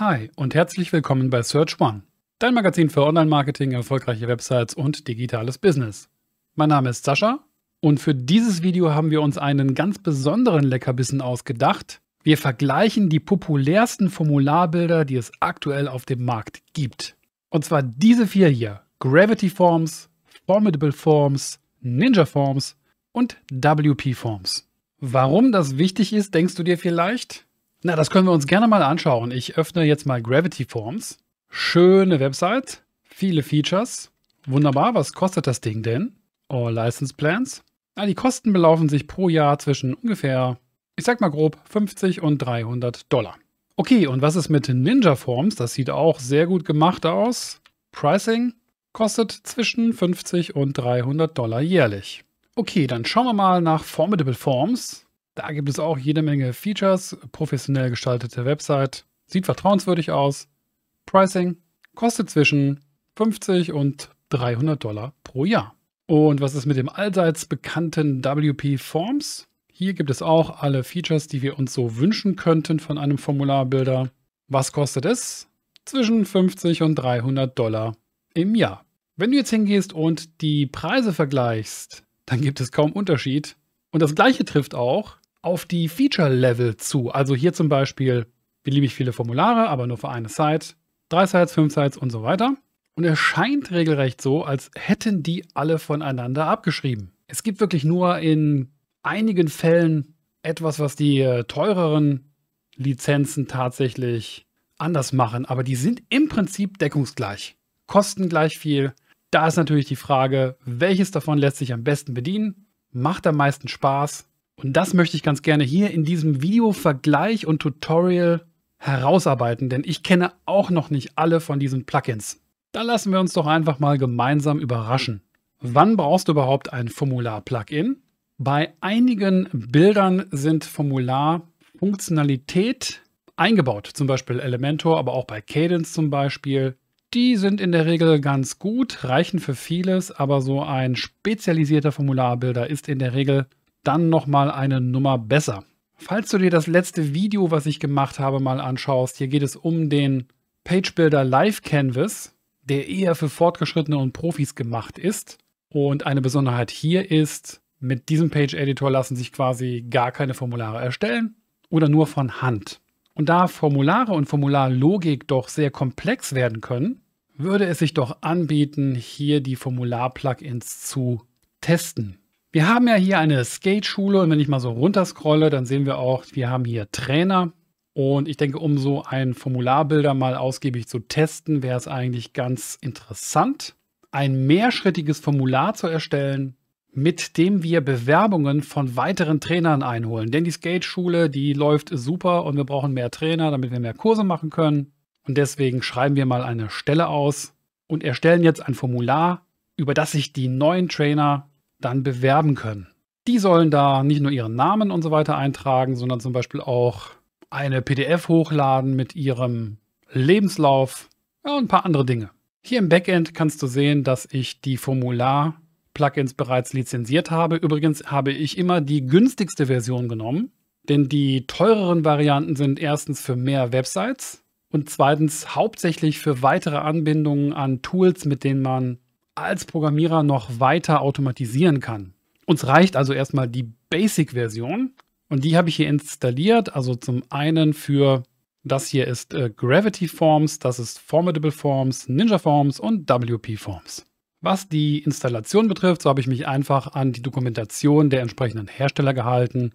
Hi und herzlich willkommen bei Search One, dein Magazin für Online-Marketing, erfolgreiche Websites und digitales Business. Mein Name ist Sascha und für dieses Video haben wir uns einen ganz besonderen Leckerbissen ausgedacht. Wir vergleichen die populärsten Formularbilder, die es aktuell auf dem Markt gibt. Und zwar diese vier hier: Gravity Forms, Formidable Forms, Ninja Forms und WP Forms. Warum das wichtig ist, denkst du dir vielleicht? Na, das können wir uns gerne mal anschauen. Ich öffne jetzt mal Gravity Forms. Schöne Website, viele Features. Wunderbar, was kostet das Ding denn? All License Plans. Na, die Kosten belaufen sich pro Jahr zwischen ungefähr, ich sag mal grob, 50 und 300 Dollar. Okay, und was ist mit Ninja Forms? Das sieht auch sehr gut gemacht aus. Pricing kostet zwischen 50 und 300 Dollar jährlich. Okay, dann schauen wir mal nach Formidable Forms. Da gibt es auch jede Menge Features, professionell gestaltete Website, sieht vertrauenswürdig aus. Pricing kostet zwischen 50 und 300 Dollar pro Jahr. Und was ist mit dem allseits bekannten WP Forms? Hier gibt es auch alle Features, die wir uns so wünschen könnten von einem Formularbilder. Was kostet es? Zwischen 50 und 300 Dollar im Jahr. Wenn du jetzt hingehst und die Preise vergleichst, dann gibt es kaum Unterschied. Und das gleiche trifft auch auf die Feature-Level zu. Also hier zum Beispiel beliebig viele Formulare, aber nur für eine Site, drei Sites, fünf Sites und so weiter. Und es scheint regelrecht so, als hätten die alle voneinander abgeschrieben. Es gibt wirklich nur in einigen Fällen etwas, was die äh, teureren Lizenzen tatsächlich anders machen, aber die sind im Prinzip deckungsgleich, kosten gleich viel. Da ist natürlich die Frage, welches davon lässt sich am besten bedienen, macht am meisten Spaß und das möchte ich ganz gerne hier in diesem Video-Vergleich und Tutorial herausarbeiten, denn ich kenne auch noch nicht alle von diesen Plugins. Da lassen wir uns doch einfach mal gemeinsam überraschen. Wann brauchst du überhaupt ein Formular-Plugin? Bei einigen Bildern sind Formular-Funktionalität eingebaut, zum Beispiel Elementor, aber auch bei Cadence zum Beispiel. Die sind in der Regel ganz gut, reichen für vieles, aber so ein spezialisierter Formularbilder ist in der Regel dann nochmal eine Nummer besser. Falls du dir das letzte Video, was ich gemacht habe, mal anschaust, hier geht es um den Page Builder Live Canvas, der eher für Fortgeschrittene und Profis gemacht ist. Und eine Besonderheit hier ist, mit diesem Page Editor lassen sich quasi gar keine Formulare erstellen oder nur von Hand. Und da Formulare und Formularlogik doch sehr komplex werden können, würde es sich doch anbieten, hier die Formular-Plugins zu testen. Wir haben ja hier eine Skate-Schule und wenn ich mal so runterscrolle, dann sehen wir auch, wir haben hier Trainer. Und ich denke, um so einen Formularbilder mal ausgiebig zu testen, wäre es eigentlich ganz interessant, ein mehrschrittiges Formular zu erstellen, mit dem wir Bewerbungen von weiteren Trainern einholen. Denn die Skate-Schule, die läuft super und wir brauchen mehr Trainer, damit wir mehr Kurse machen können. Und deswegen schreiben wir mal eine Stelle aus und erstellen jetzt ein Formular, über das sich die neuen Trainer dann bewerben können. Die sollen da nicht nur ihren Namen und so weiter eintragen, sondern zum Beispiel auch eine PDF hochladen mit ihrem Lebenslauf und ein paar andere Dinge. Hier im Backend kannst du sehen, dass ich die Formular-Plugins bereits lizenziert habe. Übrigens habe ich immer die günstigste Version genommen, denn die teureren Varianten sind erstens für mehr Websites und zweitens hauptsächlich für weitere Anbindungen an Tools, mit denen man als Programmierer noch weiter automatisieren kann. Uns reicht also erstmal die Basic-Version und die habe ich hier installiert. Also zum einen für das hier ist äh, Gravity Forms, das ist Formidable Forms, Ninja Forms und WP Forms. Was die Installation betrifft, so habe ich mich einfach an die Dokumentation der entsprechenden Hersteller gehalten.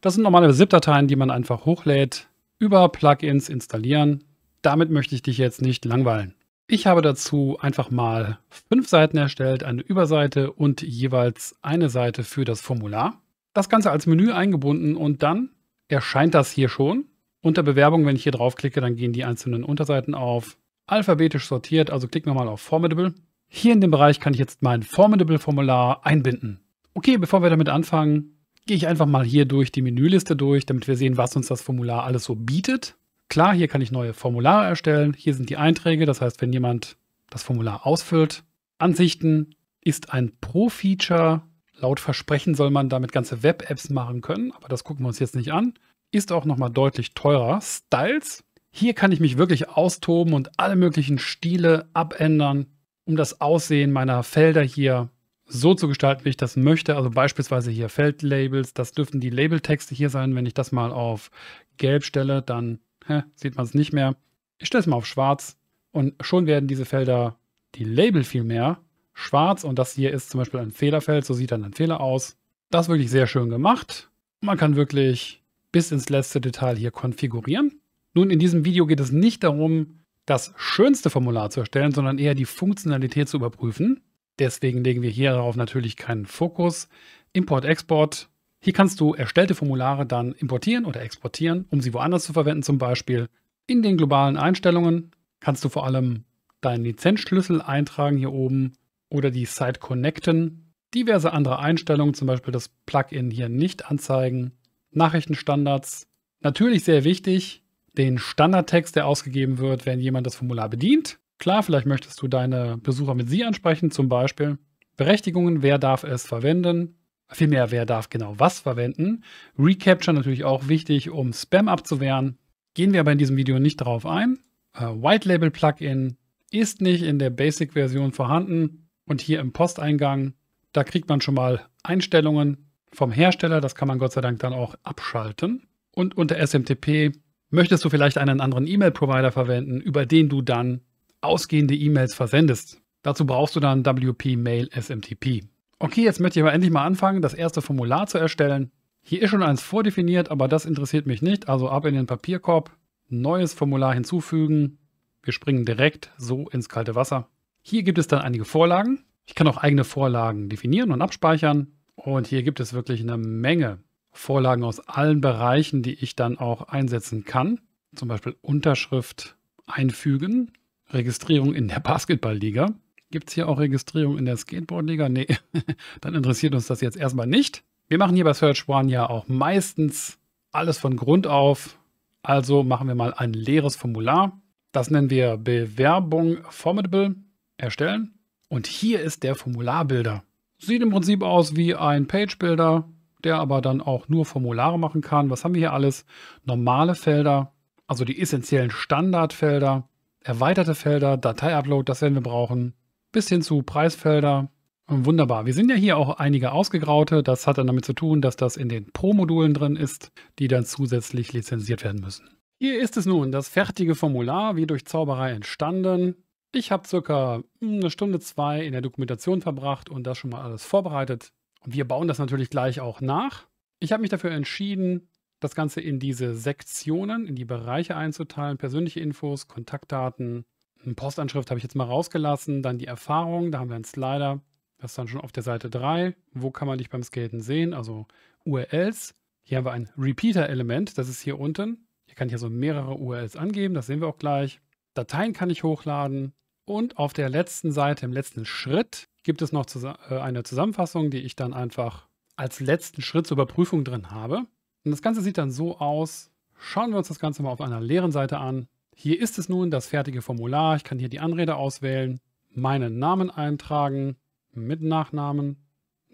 Das sind normale ZIP-Dateien, die man einfach hochlädt, über Plugins installieren. Damit möchte ich dich jetzt nicht langweilen. Ich habe dazu einfach mal fünf Seiten erstellt, eine Überseite und jeweils eine Seite für das Formular. Das Ganze als Menü eingebunden und dann erscheint das hier schon. Unter Bewerbung, wenn ich hier draufklicke, dann gehen die einzelnen Unterseiten auf. Alphabetisch sortiert, also klicken wir mal auf Formidable. Hier in dem Bereich kann ich jetzt mein Formidable-Formular einbinden. Okay, bevor wir damit anfangen, gehe ich einfach mal hier durch die Menüliste durch, damit wir sehen, was uns das Formular alles so bietet klar, hier kann ich neue Formulare erstellen, hier sind die Einträge, das heißt, wenn jemand das Formular ausfüllt, Ansichten ist ein Pro-Feature. Laut Versprechen soll man damit ganze Web-Apps machen können, aber das gucken wir uns jetzt nicht an. Ist auch nochmal deutlich teurer. Styles, hier kann ich mich wirklich austoben und alle möglichen Stile abändern, um das Aussehen meiner Felder hier so zu gestalten, wie ich das möchte. Also beispielsweise hier Feldlabels, das dürften die Labeltexte hier sein. Wenn ich das mal auf gelb stelle, dann hä, sieht man es nicht mehr. Ich stelle es mal auf schwarz und schon werden diese Felder, die Label vielmehr, schwarz und das hier ist zum Beispiel ein Fehlerfeld, so sieht dann ein Fehler aus. Das ist wirklich sehr schön gemacht. Man kann wirklich bis ins letzte Detail hier konfigurieren. Nun, in diesem Video geht es nicht darum, das schönste Formular zu erstellen, sondern eher die Funktionalität zu überprüfen. Deswegen legen wir hierauf natürlich keinen Fokus. Import-Export hier kannst du erstellte Formulare dann importieren oder exportieren, um sie woanders zu verwenden, zum Beispiel in den globalen Einstellungen kannst du vor allem deinen Lizenzschlüssel eintragen hier oben oder die Site connecten, diverse andere Einstellungen, zum Beispiel das Plugin hier nicht anzeigen, Nachrichtenstandards, natürlich sehr wichtig, den Standardtext, der ausgegeben wird, wenn jemand das Formular bedient. Klar, vielleicht möchtest du deine Besucher mit sie ansprechen, zum Beispiel Berechtigungen, wer darf es verwenden, vielmehr, wer darf genau was verwenden. Recapture natürlich auch wichtig, um Spam abzuwehren. Gehen wir aber in diesem Video nicht drauf ein. Äh, White Label Plugin ist nicht in der Basic-Version vorhanden und hier im Posteingang, da kriegt man schon mal Einstellungen vom Hersteller, das kann man Gott sei Dank dann auch abschalten. Und unter SMTP möchtest du vielleicht einen anderen E-Mail-Provider verwenden, über den du dann ausgehende E-Mails versendest. Dazu brauchst du dann WP Mail SMTP okay, jetzt möchte ich aber endlich mal anfangen, das erste Formular zu erstellen. Hier ist schon eins vordefiniert, aber das interessiert mich nicht. Also ab in den Papierkorb, neues Formular hinzufügen. Wir springen direkt so ins kalte Wasser. Hier gibt es dann einige Vorlagen. Ich kann auch eigene Vorlagen definieren und abspeichern. Und hier gibt es wirklich eine Menge Vorlagen aus allen Bereichen, die ich dann auch einsetzen kann. Zum Beispiel Unterschrift einfügen, Registrierung in der Basketballliga. Gibt es hier auch Registrierung in der Skateboardliga? Nee, dann interessiert uns das jetzt erstmal nicht. Wir machen hier bei Search One ja auch meistens alles von Grund auf. Also machen wir mal ein leeres Formular. Das nennen wir Bewerbung Formidable erstellen. Und hier ist der Formularbilder. Sieht im Prinzip aus wie ein Page-Builder, der aber dann auch nur Formulare machen kann. Was haben wir hier alles? Normale Felder, also die essentiellen Standardfelder, erweiterte Felder, Datei-Upload, das werden wir brauchen bis hin zu Preisfelder. Wunderbar. Wir sind ja hier auch einige ausgegraute. Das hat dann damit zu tun, dass das in den Pro-Modulen drin ist, die dann zusätzlich lizenziert werden müssen. Hier ist es nun, das fertige Formular, wie durch Zauberei entstanden. Ich habe circa eine Stunde, zwei in der Dokumentation verbracht und das schon mal alles vorbereitet. Und wir bauen das natürlich gleich auch nach. Ich habe mich dafür entschieden, das Ganze in diese Sektionen, in die Bereiche einzuteilen. Persönliche Infos, Kontaktdaten, eine Postanschrift habe ich jetzt mal rausgelassen. Dann die Erfahrung, da haben wir einen Slider. Das ist dann schon auf der Seite 3. Wo kann man dich beim Skaten sehen? Also URLs. Hier haben wir ein Repeater-Element. Das ist hier unten. Hier kann ich also mehrere URLs angeben. Das sehen wir auch gleich. Dateien kann ich hochladen. Und auf der letzten Seite, im letzten Schritt, gibt es noch äh, eine Zusammenfassung, die ich dann einfach als letzten Schritt zur Überprüfung drin habe. Und das Ganze sieht dann so aus. Schauen wir uns das Ganze mal auf einer leeren Seite an. Hier ist es nun das fertige Formular. Ich kann hier die Anrede auswählen, meinen Namen eintragen mit Nachnamen.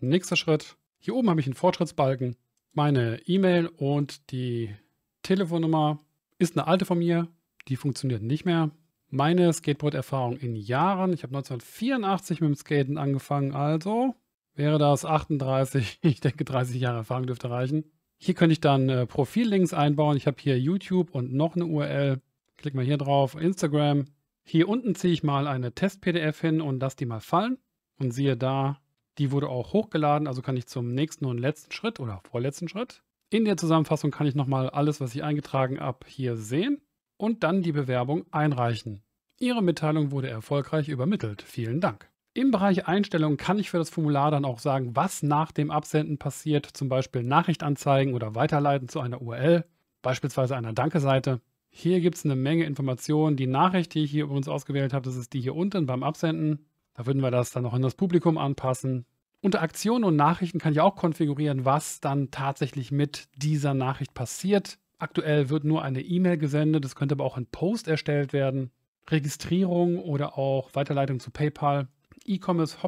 Nächster Schritt. Hier oben habe ich einen Fortschrittsbalken, meine E-Mail und die Telefonnummer ist eine alte von mir. Die funktioniert nicht mehr. Meine Skateboard-Erfahrung in Jahren. Ich habe 1984 mit dem Skaten angefangen, also wäre das 38, ich denke 30 Jahre Erfahrung dürfte reichen. Hier könnte ich dann äh, Profillinks einbauen. Ich habe hier YouTube und noch eine URL. Klick mal hier drauf, Instagram. Hier unten ziehe ich mal eine Test-PDF hin und lasse die mal fallen. Und siehe da, die wurde auch hochgeladen, also kann ich zum nächsten und letzten Schritt oder vorletzten Schritt. In der Zusammenfassung kann ich nochmal alles, was ich eingetragen habe, hier sehen und dann die Bewerbung einreichen. Ihre Mitteilung wurde erfolgreich übermittelt. Vielen Dank. Im Bereich Einstellungen kann ich für das Formular dann auch sagen, was nach dem Absenden passiert, zum Beispiel Nachricht anzeigen oder weiterleiten zu einer URL, beispielsweise einer Danke-Seite. Hier gibt es eine Menge Informationen. Die Nachricht, die ich hier übrigens ausgewählt habe, das ist die hier unten beim Absenden. Da würden wir das dann noch in das Publikum anpassen. Unter Aktionen und Nachrichten kann ich auch konfigurieren, was dann tatsächlich mit dieser Nachricht passiert. Aktuell wird nur eine E-Mail gesendet, das könnte aber auch ein Post erstellt werden. Registrierung oder auch Weiterleitung zu PayPal, E-Commerce,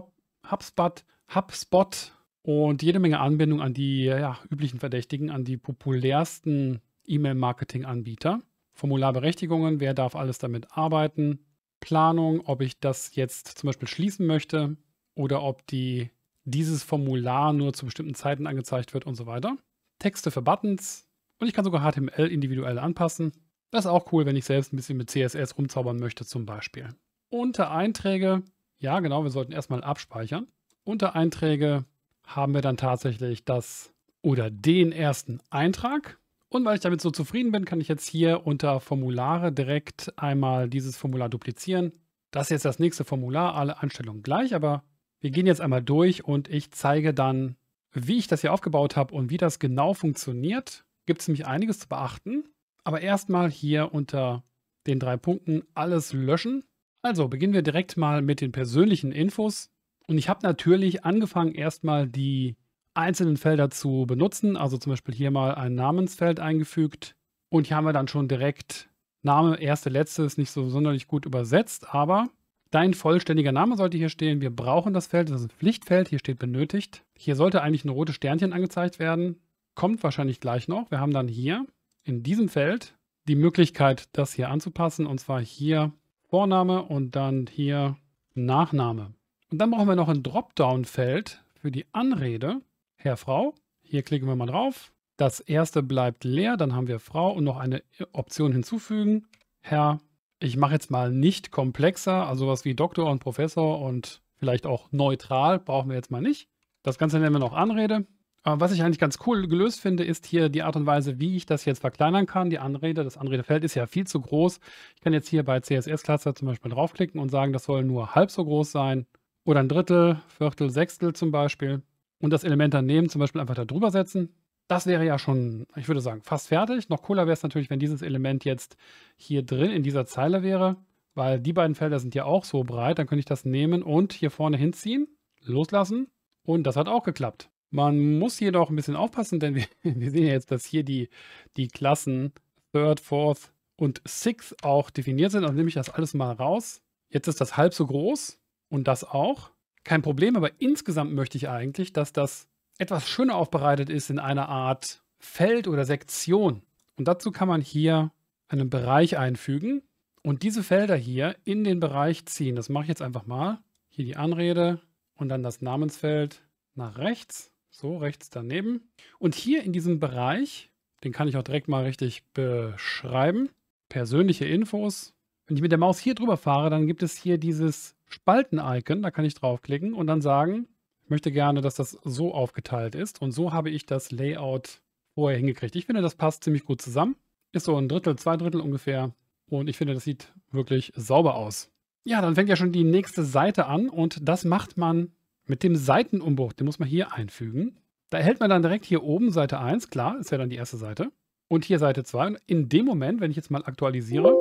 HubSpot, HubSpot und jede Menge Anbindung an die ja, üblichen Verdächtigen, an die populärsten E-Mail-Marketing-Anbieter. Formularberechtigungen, wer darf alles damit arbeiten, Planung, ob ich das jetzt zum Beispiel schließen möchte oder ob die, dieses Formular nur zu bestimmten Zeiten angezeigt wird und so weiter. Texte für Buttons und ich kann sogar HTML individuell anpassen. Das ist auch cool, wenn ich selbst ein bisschen mit CSS rumzaubern möchte zum Beispiel. Unter Einträge, ja genau, wir sollten erstmal abspeichern. Unter Einträge haben wir dann tatsächlich das oder den ersten Eintrag. Und weil ich damit so zufrieden bin, kann ich jetzt hier unter Formulare direkt einmal dieses Formular duplizieren. Das ist jetzt das nächste Formular, alle Einstellungen gleich, aber wir gehen jetzt einmal durch und ich zeige dann, wie ich das hier aufgebaut habe und wie das genau funktioniert. Gibt es nämlich einiges zu beachten. Aber erstmal hier unter den drei Punkten alles löschen. Also beginnen wir direkt mal mit den persönlichen Infos. Und ich habe natürlich angefangen, erstmal die einzelnen Felder zu benutzen. Also zum Beispiel hier mal ein Namensfeld eingefügt. Und hier haben wir dann schon direkt Name, erste, letzte, ist nicht so sonderlich gut übersetzt, aber dein vollständiger Name sollte hier stehen. Wir brauchen das Feld, das ist ein Pflichtfeld, hier steht benötigt. Hier sollte eigentlich ein rotes Sternchen angezeigt werden. Kommt wahrscheinlich gleich noch. Wir haben dann hier in diesem Feld die Möglichkeit, das hier anzupassen. Und zwar hier Vorname und dann hier Nachname. Und dann brauchen wir noch ein Dropdown-Feld für die Anrede. Herr, Frau. Hier klicken wir mal drauf. Das erste bleibt leer, dann haben wir Frau und noch eine Option hinzufügen. Herr, ich mache jetzt mal nicht komplexer, also was wie Doktor und Professor und vielleicht auch neutral brauchen wir jetzt mal nicht. Das Ganze nennen wir noch Anrede. Äh, was ich eigentlich ganz cool gelöst finde, ist hier die Art und Weise, wie ich das jetzt verkleinern kann. Die Anrede, das Anredefeld ist ja viel zu groß. Ich kann jetzt hier bei CSS-Cluster zum Beispiel draufklicken und sagen, das soll nur halb so groß sein. Oder ein Drittel, Viertel, Sechstel zum Beispiel und das Element daneben zum Beispiel einfach da drüber setzen. Das wäre ja schon, ich würde sagen, fast fertig. Noch cooler wäre es natürlich, wenn dieses Element jetzt hier drin in dieser Zeile wäre, weil die beiden Felder sind ja auch so breit. Dann könnte ich das nehmen und hier vorne hinziehen, loslassen und das hat auch geklappt. Man muss jedoch ein bisschen aufpassen, denn wir, wir sehen ja jetzt, dass hier die, die Klassen Third, Fourth und Sixth auch definiert sind. Also nehme ich das alles mal raus. Jetzt ist das halb so groß und das auch kein Problem, aber insgesamt möchte ich eigentlich, dass das etwas schöner aufbereitet ist in einer Art Feld oder Sektion. Und dazu kann man hier einen Bereich einfügen und diese Felder hier in den Bereich ziehen. Das mache ich jetzt einfach mal. Hier die Anrede und dann das Namensfeld nach rechts. So, rechts daneben. Und hier in diesem Bereich, den kann ich auch direkt mal richtig beschreiben. Persönliche Infos. Wenn ich mit der Maus hier drüber fahre, dann gibt es hier dieses Spalten-Icon, da kann ich draufklicken und dann sagen, ich möchte gerne, dass das so aufgeteilt ist. Und so habe ich das Layout vorher hingekriegt. Ich finde, das passt ziemlich gut zusammen. Ist so ein Drittel, zwei Drittel ungefähr. Und ich finde, das sieht wirklich sauber aus. Ja, dann fängt ja schon die nächste Seite an und das macht man mit dem Seitenumbruch. Den muss man hier einfügen. Da erhält man dann direkt hier oben Seite 1, klar, ist ja dann die erste Seite. Und hier Seite 2. Und in dem Moment, wenn ich jetzt mal aktualisiere,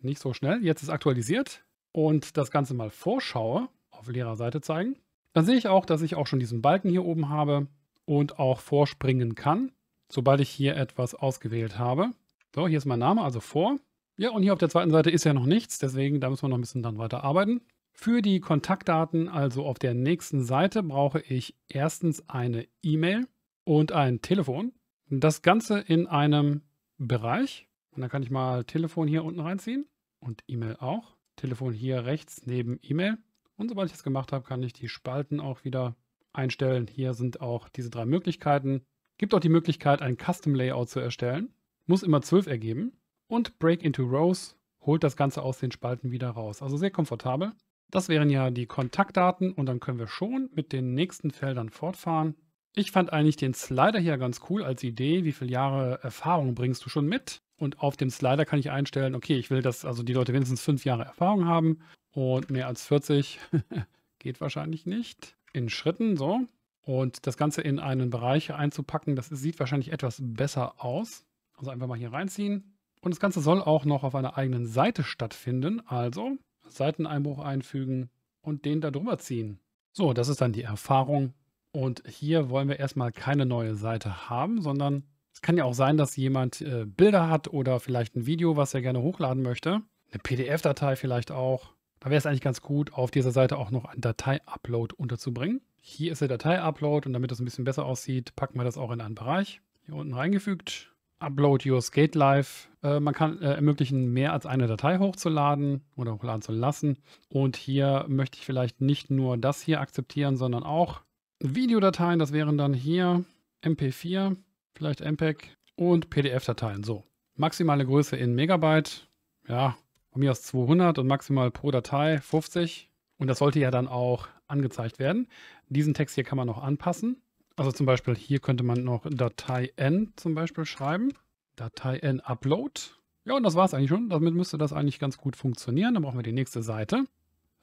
nicht so schnell, jetzt ist aktualisiert, und das Ganze mal vorschaue, auf Lehrerseite zeigen, dann sehe ich auch, dass ich auch schon diesen Balken hier oben habe und auch vorspringen kann, sobald ich hier etwas ausgewählt habe. So, hier ist mein Name, also vor. Ja, und hier auf der zweiten Seite ist ja noch nichts, deswegen da müssen wir noch ein bisschen dann weiter arbeiten. Für die Kontaktdaten, also auf der nächsten Seite, brauche ich erstens eine E-Mail und ein Telefon. Das Ganze in einem Bereich. Und dann kann ich mal Telefon hier unten reinziehen und E-Mail auch. Telefon hier rechts neben E-Mail. Und sobald ich das gemacht habe, kann ich die Spalten auch wieder einstellen. Hier sind auch diese drei Möglichkeiten. Gibt auch die Möglichkeit, ein Custom Layout zu erstellen. Muss immer 12 ergeben. Und Break into Rows holt das Ganze aus den Spalten wieder raus. Also sehr komfortabel. Das wären ja die Kontaktdaten und dann können wir schon mit den nächsten Feldern fortfahren. Ich fand eigentlich den Slider hier ganz cool als Idee. Wie viele Jahre Erfahrung bringst du schon mit? Und auf dem Slider kann ich einstellen, okay, ich will, dass also die Leute wenigstens fünf Jahre Erfahrung haben und mehr als 40 geht wahrscheinlich nicht. In Schritten, so. Und das Ganze in einen Bereich einzupacken, das sieht wahrscheinlich etwas besser aus. Also einfach mal hier reinziehen. Und das Ganze soll auch noch auf einer eigenen Seite stattfinden. Also Seiteneinbruch einfügen und den da drüber ziehen. So, das ist dann die Erfahrung und hier wollen wir erstmal keine neue Seite haben, sondern es kann ja auch sein, dass jemand äh, Bilder hat oder vielleicht ein Video, was er gerne hochladen möchte. Eine PDF-Datei vielleicht auch. Da wäre es eigentlich ganz gut, auf dieser Seite auch noch einen Datei-Upload unterzubringen. Hier ist der Datei-Upload und damit das ein bisschen besser aussieht, packen wir das auch in einen Bereich. Hier unten reingefügt. Upload your Skate Live. Äh, man kann äh, ermöglichen, mehr als eine Datei hochzuladen oder hochladen zu lassen. Und hier möchte ich vielleicht nicht nur das hier akzeptieren, sondern auch Videodateien, das wären dann hier MP4, vielleicht MPEG und PDF-Dateien. So, maximale Größe in Megabyte, ja, von mir aus 200 und maximal pro Datei 50. Und das sollte ja dann auch angezeigt werden. Diesen Text hier kann man noch anpassen. Also zum Beispiel hier könnte man noch Datei N zum Beispiel schreiben. Datei N Upload. Ja, und das war es eigentlich schon. Damit müsste das eigentlich ganz gut funktionieren. Dann brauchen wir die nächste Seite.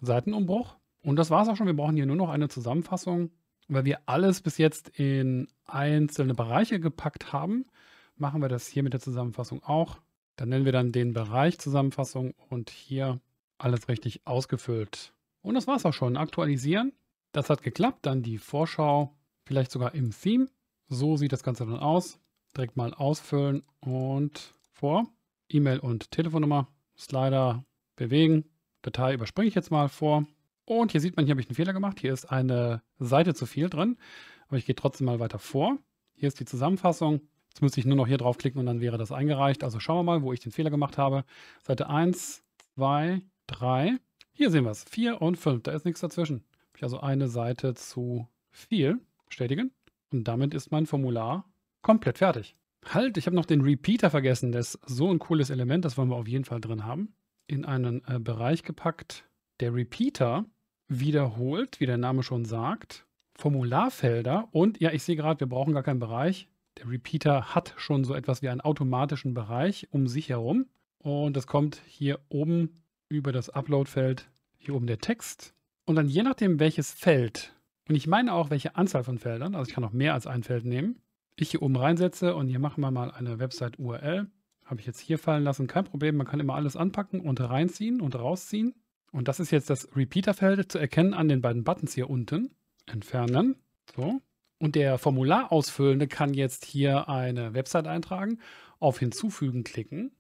Seitenumbruch. Und das war es auch schon. Wir brauchen hier nur noch eine Zusammenfassung weil wir alles bis jetzt in einzelne Bereiche gepackt haben, machen wir das hier mit der Zusammenfassung auch. Dann nennen wir dann den Bereich Zusammenfassung und hier alles richtig ausgefüllt. Und das war's auch schon. Aktualisieren. Das hat geklappt. Dann die Vorschau, vielleicht sogar im Theme. So sieht das Ganze dann aus. Direkt mal ausfüllen und vor. E-Mail und Telefonnummer. Slider bewegen. Datei überspringe ich jetzt mal vor. Und hier sieht man, hier habe ich einen Fehler gemacht. Hier ist eine Seite zu viel drin. Aber ich gehe trotzdem mal weiter vor. Hier ist die Zusammenfassung. Jetzt müsste ich nur noch hier draufklicken und dann wäre das eingereicht. Also schauen wir mal, wo ich den Fehler gemacht habe. Seite 1, 2, 3. Hier sehen wir es. 4 und 5. Da ist nichts dazwischen. Habe ich also eine Seite zu viel. Bestätigen. Und damit ist mein Formular komplett fertig. Halt, ich habe noch den Repeater vergessen. Das ist so ein cooles Element, das wollen wir auf jeden Fall drin haben. In einen äh, Bereich gepackt. Der Repeater wiederholt, wie der Name schon sagt, Formularfelder und ja, ich sehe gerade, wir brauchen gar keinen Bereich. Der Repeater hat schon so etwas wie einen automatischen Bereich um sich herum und das kommt hier oben über das Upload-Feld, hier oben der Text und dann je nachdem, welches Feld und ich meine auch, welche Anzahl von Feldern, also ich kann auch mehr als ein Feld nehmen, ich hier oben reinsetze und hier machen wir mal eine Website-URL. Habe ich jetzt hier fallen lassen, kein Problem, man kann immer alles anpacken und reinziehen und rausziehen. Und das ist jetzt das Repeater-Feld zu erkennen an den beiden Buttons hier unten. Entfernen. So. Und der Formular-Ausfüllende kann jetzt hier eine Website eintragen, auf Hinzufügen klicken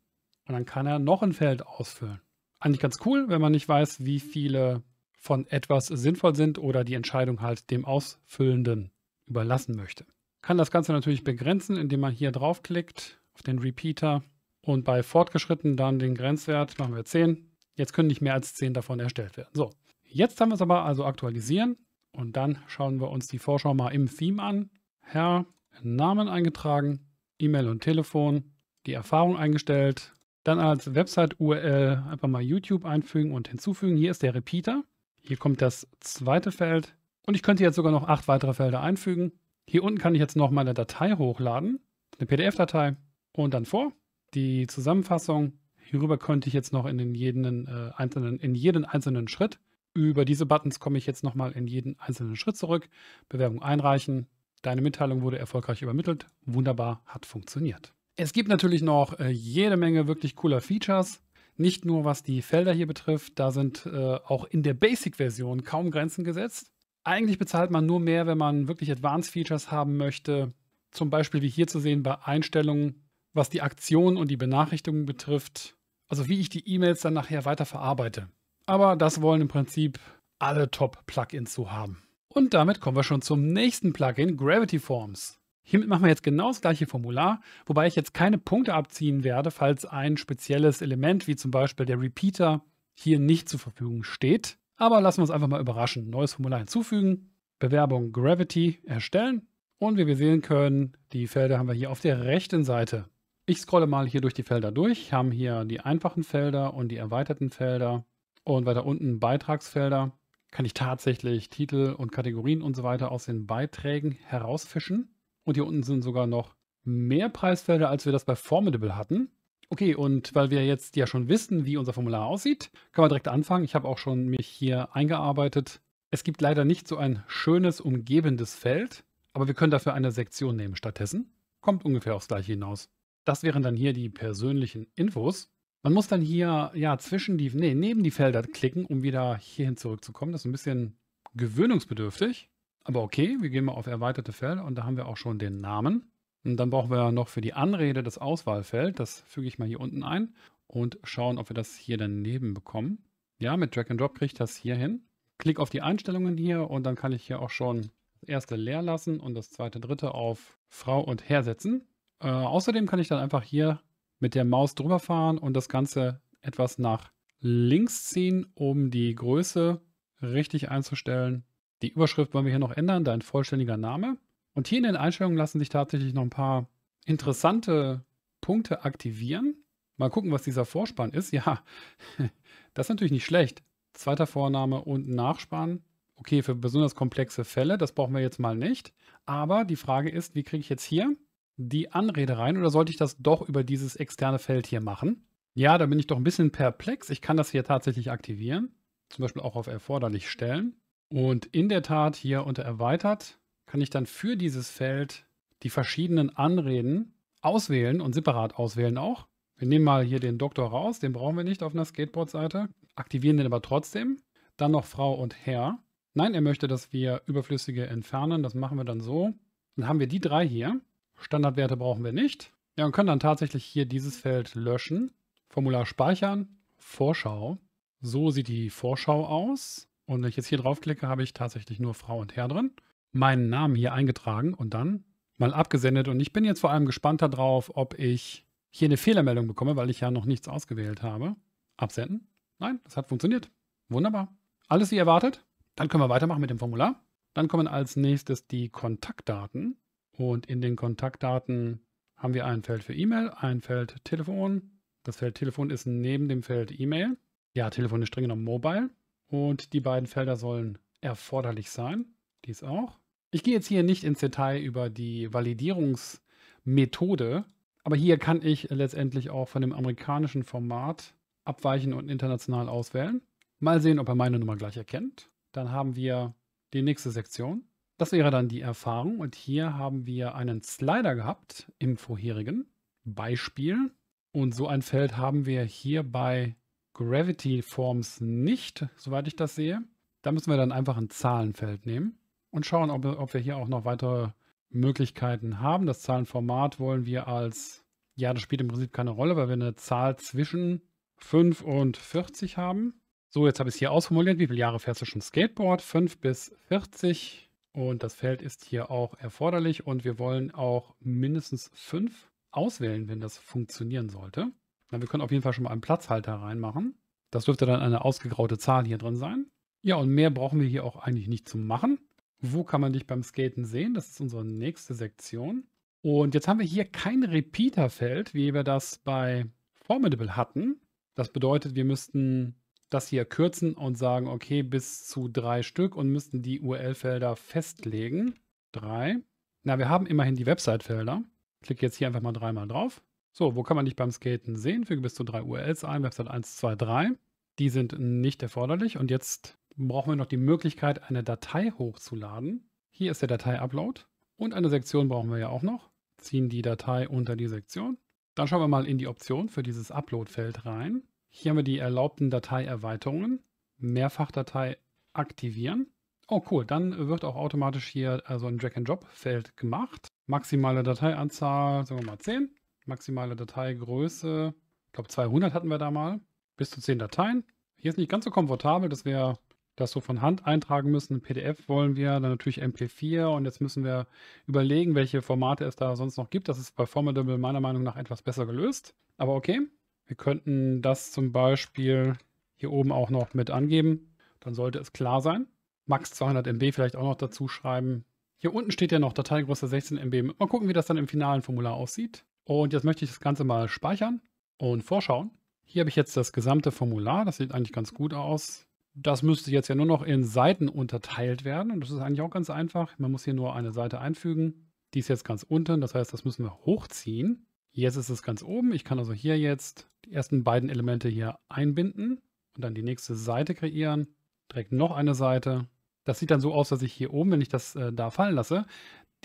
und dann kann er noch ein Feld ausfüllen. Eigentlich ganz cool, wenn man nicht weiß, wie viele von etwas sinnvoll sind oder die Entscheidung halt dem Ausfüllenden überlassen möchte. Kann das Ganze natürlich begrenzen, indem man hier draufklickt auf den Repeater und bei fortgeschritten dann den Grenzwert machen wir 10 Jetzt können nicht mehr als 10 davon erstellt werden. So, jetzt haben wir es aber also aktualisieren und dann schauen wir uns die Vorschau mal im Theme an. Herr, Namen eingetragen, E-Mail und Telefon, die Erfahrung eingestellt, dann als Website-URL einfach mal YouTube einfügen und hinzufügen. Hier ist der Repeater. Hier kommt das zweite Feld. Und ich könnte jetzt sogar noch acht weitere Felder einfügen. Hier unten kann ich jetzt noch meine Datei hochladen, eine PDF-Datei und dann vor, die Zusammenfassung, Hierüber könnte ich jetzt noch in den jeden, äh, einzelnen, in jeden einzelnen Schritt. Über diese Buttons komme ich jetzt nochmal in jeden einzelnen Schritt zurück. Bewerbung einreichen. Deine Mitteilung wurde erfolgreich übermittelt. Wunderbar, hat funktioniert. Es gibt natürlich noch äh, jede Menge wirklich cooler Features. Nicht nur was die Felder hier betrifft, da sind äh, auch in der Basic-Version kaum Grenzen gesetzt. Eigentlich bezahlt man nur mehr, wenn man wirklich Advanced Features haben möchte. Zum Beispiel wie hier zu sehen bei Einstellungen, was die Aktion und die Benachrichtigung betrifft also wie ich die E-Mails dann nachher weiter verarbeite. Aber das wollen im Prinzip alle Top-Plugins so haben. Und damit kommen wir schon zum nächsten Plugin, Gravity Forms. Hiermit machen wir jetzt genau das gleiche Formular, wobei ich jetzt keine Punkte abziehen werde, falls ein spezielles Element wie zum Beispiel der Repeater hier nicht zur Verfügung steht. Aber lassen wir uns einfach mal überraschen. Neues Formular hinzufügen, Bewerbung Gravity erstellen und wie wir sehen können, die Felder haben wir hier auf der rechten Seite. Ich scrolle mal hier durch die Felder durch, haben hier die einfachen Felder und die erweiterten Felder und weiter unten Beitragsfelder. Kann ich tatsächlich Titel und Kategorien und so weiter aus den Beiträgen herausfischen. Und hier unten sind sogar noch mehr Preisfelder, als wir das bei Formidable hatten. Okay, und weil wir jetzt ja schon wissen, wie unser Formular aussieht, können wir direkt anfangen. Ich habe auch schon mich hier eingearbeitet. Es gibt leider nicht so ein schönes, umgebendes Feld, aber wir können dafür eine Sektion nehmen stattdessen. Kommt ungefähr aufs Gleiche hinaus. Das wären dann hier die persönlichen Infos. Man muss dann hier ja zwischen die, nee, neben die Felder klicken, um wieder hierhin zurückzukommen. Das ist ein bisschen gewöhnungsbedürftig. Aber okay, wir gehen mal auf erweiterte Felder und da haben wir auch schon den Namen. Und dann brauchen wir noch für die Anrede das Auswahlfeld. Das füge ich mal hier unten ein und schauen, ob wir das hier daneben bekommen. Ja, mit Drag and Drop kriege ich das hier hin. Klick auf die Einstellungen hier und dann kann ich hier auch schon das erste leer lassen und das zweite, dritte auf Frau und Herr setzen. Äh, außerdem kann ich dann einfach hier mit der Maus drüber fahren und das Ganze etwas nach links ziehen, um die Größe richtig einzustellen. Die Überschrift wollen wir hier noch ändern, dein vollständiger Name. Und hier in den Einstellungen lassen sich tatsächlich noch ein paar interessante Punkte aktivieren. Mal gucken, was dieser Vorspann ist. Ja, das ist natürlich nicht schlecht. Zweiter Vorname und Nachspann. Okay, für besonders komplexe Fälle, das brauchen wir jetzt mal nicht. Aber die Frage ist, wie kriege ich jetzt hier die Anrede rein oder sollte ich das doch über dieses externe Feld hier machen? Ja, da bin ich doch ein bisschen perplex. Ich kann das hier tatsächlich aktivieren, zum Beispiel auch auf erforderlich stellen. Und in der Tat hier unter erweitert kann ich dann für dieses Feld die verschiedenen Anreden auswählen und separat auswählen auch. Wir nehmen mal hier den Doktor raus, den brauchen wir nicht auf einer Skateboard-Seite, aktivieren den aber trotzdem. Dann noch Frau und Herr. Nein, er möchte, dass wir Überflüssige entfernen, das machen wir dann so. Dann haben wir die drei hier Standardwerte brauchen wir nicht. Ja, und können dann tatsächlich hier dieses Feld löschen. Formular speichern, Vorschau. So sieht die Vorschau aus. Und wenn ich jetzt hier draufklicke, habe ich tatsächlich nur Frau und Herr drin. Meinen Namen hier eingetragen und dann mal abgesendet. Und ich bin jetzt vor allem gespannt darauf, ob ich hier eine Fehlermeldung bekomme, weil ich ja noch nichts ausgewählt habe. Absenden. Nein, das hat funktioniert. Wunderbar. Alles wie erwartet. Dann können wir weitermachen mit dem Formular. Dann kommen als nächstes die Kontaktdaten. Und in den Kontaktdaten haben wir ein Feld für E-Mail, ein Feld Telefon. Das Feld Telefon ist neben dem Feld E-Mail. Ja, Telefon ist streng genommen Mobile. Und die beiden Felder sollen erforderlich sein. Dies auch. Ich gehe jetzt hier nicht ins Detail über die Validierungsmethode, aber hier kann ich letztendlich auch von dem amerikanischen Format abweichen und international auswählen. Mal sehen, ob er meine Nummer gleich erkennt. Dann haben wir die nächste Sektion. Das wäre dann die Erfahrung. Und hier haben wir einen Slider gehabt im vorherigen Beispiel. Und so ein Feld haben wir hier bei Gravity Forms nicht, soweit ich das sehe. Da müssen wir dann einfach ein Zahlenfeld nehmen und schauen, ob, ob wir hier auch noch weitere Möglichkeiten haben. Das Zahlenformat wollen wir als, ja, das spielt im Prinzip keine Rolle, weil wir eine Zahl zwischen 5 und 40 haben. So, jetzt habe ich es hier ausformuliert. Wie viele Jahre fährst du schon Skateboard? 5 bis 40. Und das Feld ist hier auch erforderlich und wir wollen auch mindestens fünf auswählen, wenn das funktionieren sollte. Na, wir können auf jeden Fall schon mal einen Platzhalter reinmachen. Das dürfte dann eine ausgegraute Zahl hier drin sein. Ja, und mehr brauchen wir hier auch eigentlich nicht zu machen. Wo kann man dich beim Skaten sehen? Das ist unsere nächste Sektion. Und jetzt haben wir hier kein Repeater-Feld, wie wir das bei Formidable hatten. Das bedeutet, wir müssten das hier kürzen und sagen, okay, bis zu drei Stück und müssten die URL-Felder festlegen. Drei. Na, wir haben immerhin die Website-Felder. Klicke jetzt hier einfach mal dreimal drauf. So, wo kann man dich beim Skaten sehen? Füge bis zu drei URLs ein, Website 1, 2, 3. Die sind nicht erforderlich. Und jetzt brauchen wir noch die Möglichkeit, eine Datei hochzuladen. Hier ist der Datei-Upload. Und eine Sektion brauchen wir ja auch noch. Ziehen die Datei unter die Sektion. Dann schauen wir mal in die Option für dieses Upload-Feld rein. Hier haben wir die erlaubten Dateierweiterungen. Mehrfachdatei aktivieren. Oh cool, dann wird auch automatisch hier also ein Drag-and-Drop-Feld gemacht. Maximale Dateianzahl, sagen wir mal 10. Maximale Dateigröße, ich glaube 200 hatten wir da mal. Bis zu 10 Dateien. Hier ist nicht ganz so komfortabel, dass wir das so von Hand eintragen müssen. PDF wollen wir, dann natürlich MP4 und jetzt müssen wir überlegen, welche Formate es da sonst noch gibt. Das ist bei Formidable meiner Meinung nach etwas besser gelöst. Aber okay, wir könnten das zum Beispiel hier oben auch noch mit angeben. Dann sollte es klar sein. Max 200 MB vielleicht auch noch dazu schreiben. Hier unten steht ja noch Dateigröße 16 MB. Mal gucken, wie das dann im finalen Formular aussieht. Und jetzt möchte ich das Ganze mal speichern und vorschauen. Hier habe ich jetzt das gesamte Formular. Das sieht eigentlich ganz gut aus. Das müsste jetzt ja nur noch in Seiten unterteilt werden. Und das ist eigentlich auch ganz einfach. Man muss hier nur eine Seite einfügen. Die ist jetzt ganz unten. Das heißt, das müssen wir hochziehen. Jetzt ist es ganz oben. Ich kann also hier jetzt die ersten beiden Elemente hier einbinden und dann die nächste Seite kreieren. Direkt noch eine Seite. Das sieht dann so aus, dass ich hier oben, wenn ich das äh, da fallen lasse,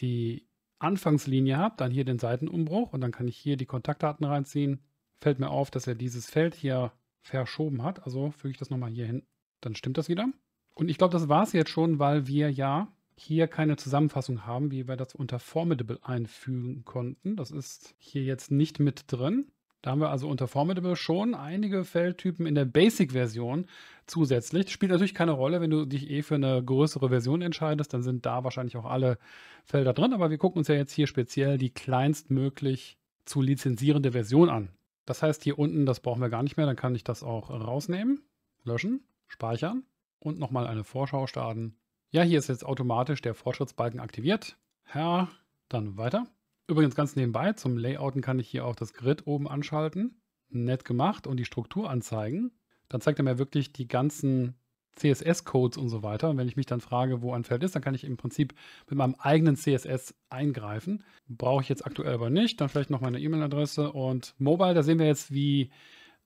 die Anfangslinie habe, dann hier den Seitenumbruch und dann kann ich hier die Kontaktdaten reinziehen. Fällt mir auf, dass er dieses Feld hier verschoben hat. Also füge ich das nochmal hier hin. Dann stimmt das wieder. Und ich glaube, das war es jetzt schon, weil wir ja hier keine Zusammenfassung haben, wie wir das unter Formidable einfügen konnten. Das ist hier jetzt nicht mit drin. Da haben wir also unter Formidable schon einige Feldtypen in der Basic-Version zusätzlich. Das spielt natürlich keine Rolle, wenn du dich eh für eine größere Version entscheidest, dann sind da wahrscheinlich auch alle Felder drin. Aber wir gucken uns ja jetzt hier speziell die kleinstmöglich zu lizenzierende Version an. Das heißt, hier unten, das brauchen wir gar nicht mehr, dann kann ich das auch rausnehmen, löschen, speichern und nochmal eine Vorschau starten. Ja, hier ist jetzt automatisch der Fortschrittsbalken aktiviert. Ja, dann weiter. Übrigens ganz nebenbei, zum Layouten kann ich hier auch das Grid oben anschalten. Nett gemacht und die Struktur anzeigen. Dann zeigt er mir wirklich die ganzen CSS-Codes und so weiter. Und wenn ich mich dann frage, wo ein Feld ist, dann kann ich im Prinzip mit meinem eigenen CSS eingreifen. Brauche ich jetzt aktuell aber nicht. Dann vielleicht noch meine E-Mail-Adresse und Mobile. Da sehen wir jetzt, wie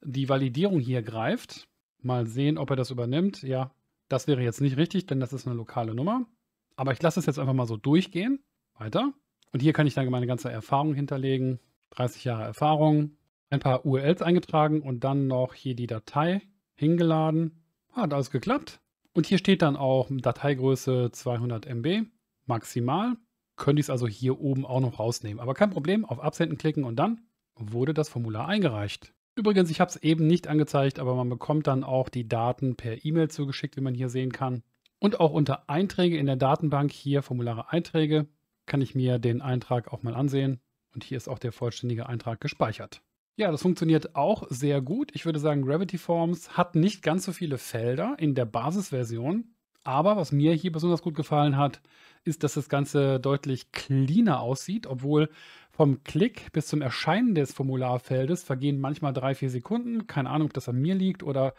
die Validierung hier greift. Mal sehen, ob er das übernimmt. Ja, das wäre jetzt nicht richtig, denn das ist eine lokale Nummer. Aber ich lasse es jetzt einfach mal so durchgehen. Weiter. Und hier kann ich dann meine ganze Erfahrung hinterlegen. 30 Jahre Erfahrung. Ein paar URLs eingetragen und dann noch hier die Datei hingeladen. Hat alles geklappt. Und hier steht dann auch Dateigröße 200 MB maximal. Könnte ich es also hier oben auch noch rausnehmen. Aber kein Problem, auf Absenden klicken und dann wurde das Formular eingereicht. Übrigens, ich habe es eben nicht angezeigt, aber man bekommt dann auch die Daten per E-Mail zugeschickt, wie man hier sehen kann. Und auch unter Einträge in der Datenbank, hier Formulare Einträge, kann ich mir den Eintrag auch mal ansehen. Und hier ist auch der vollständige Eintrag gespeichert. Ja, das funktioniert auch sehr gut. Ich würde sagen, Gravity Forms hat nicht ganz so viele Felder in der Basisversion. Aber was mir hier besonders gut gefallen hat, ist, dass das Ganze deutlich cleaner aussieht, obwohl vom Klick bis zum Erscheinen des Formularfeldes vergehen manchmal drei, vier Sekunden. Keine Ahnung, ob das an mir liegt oder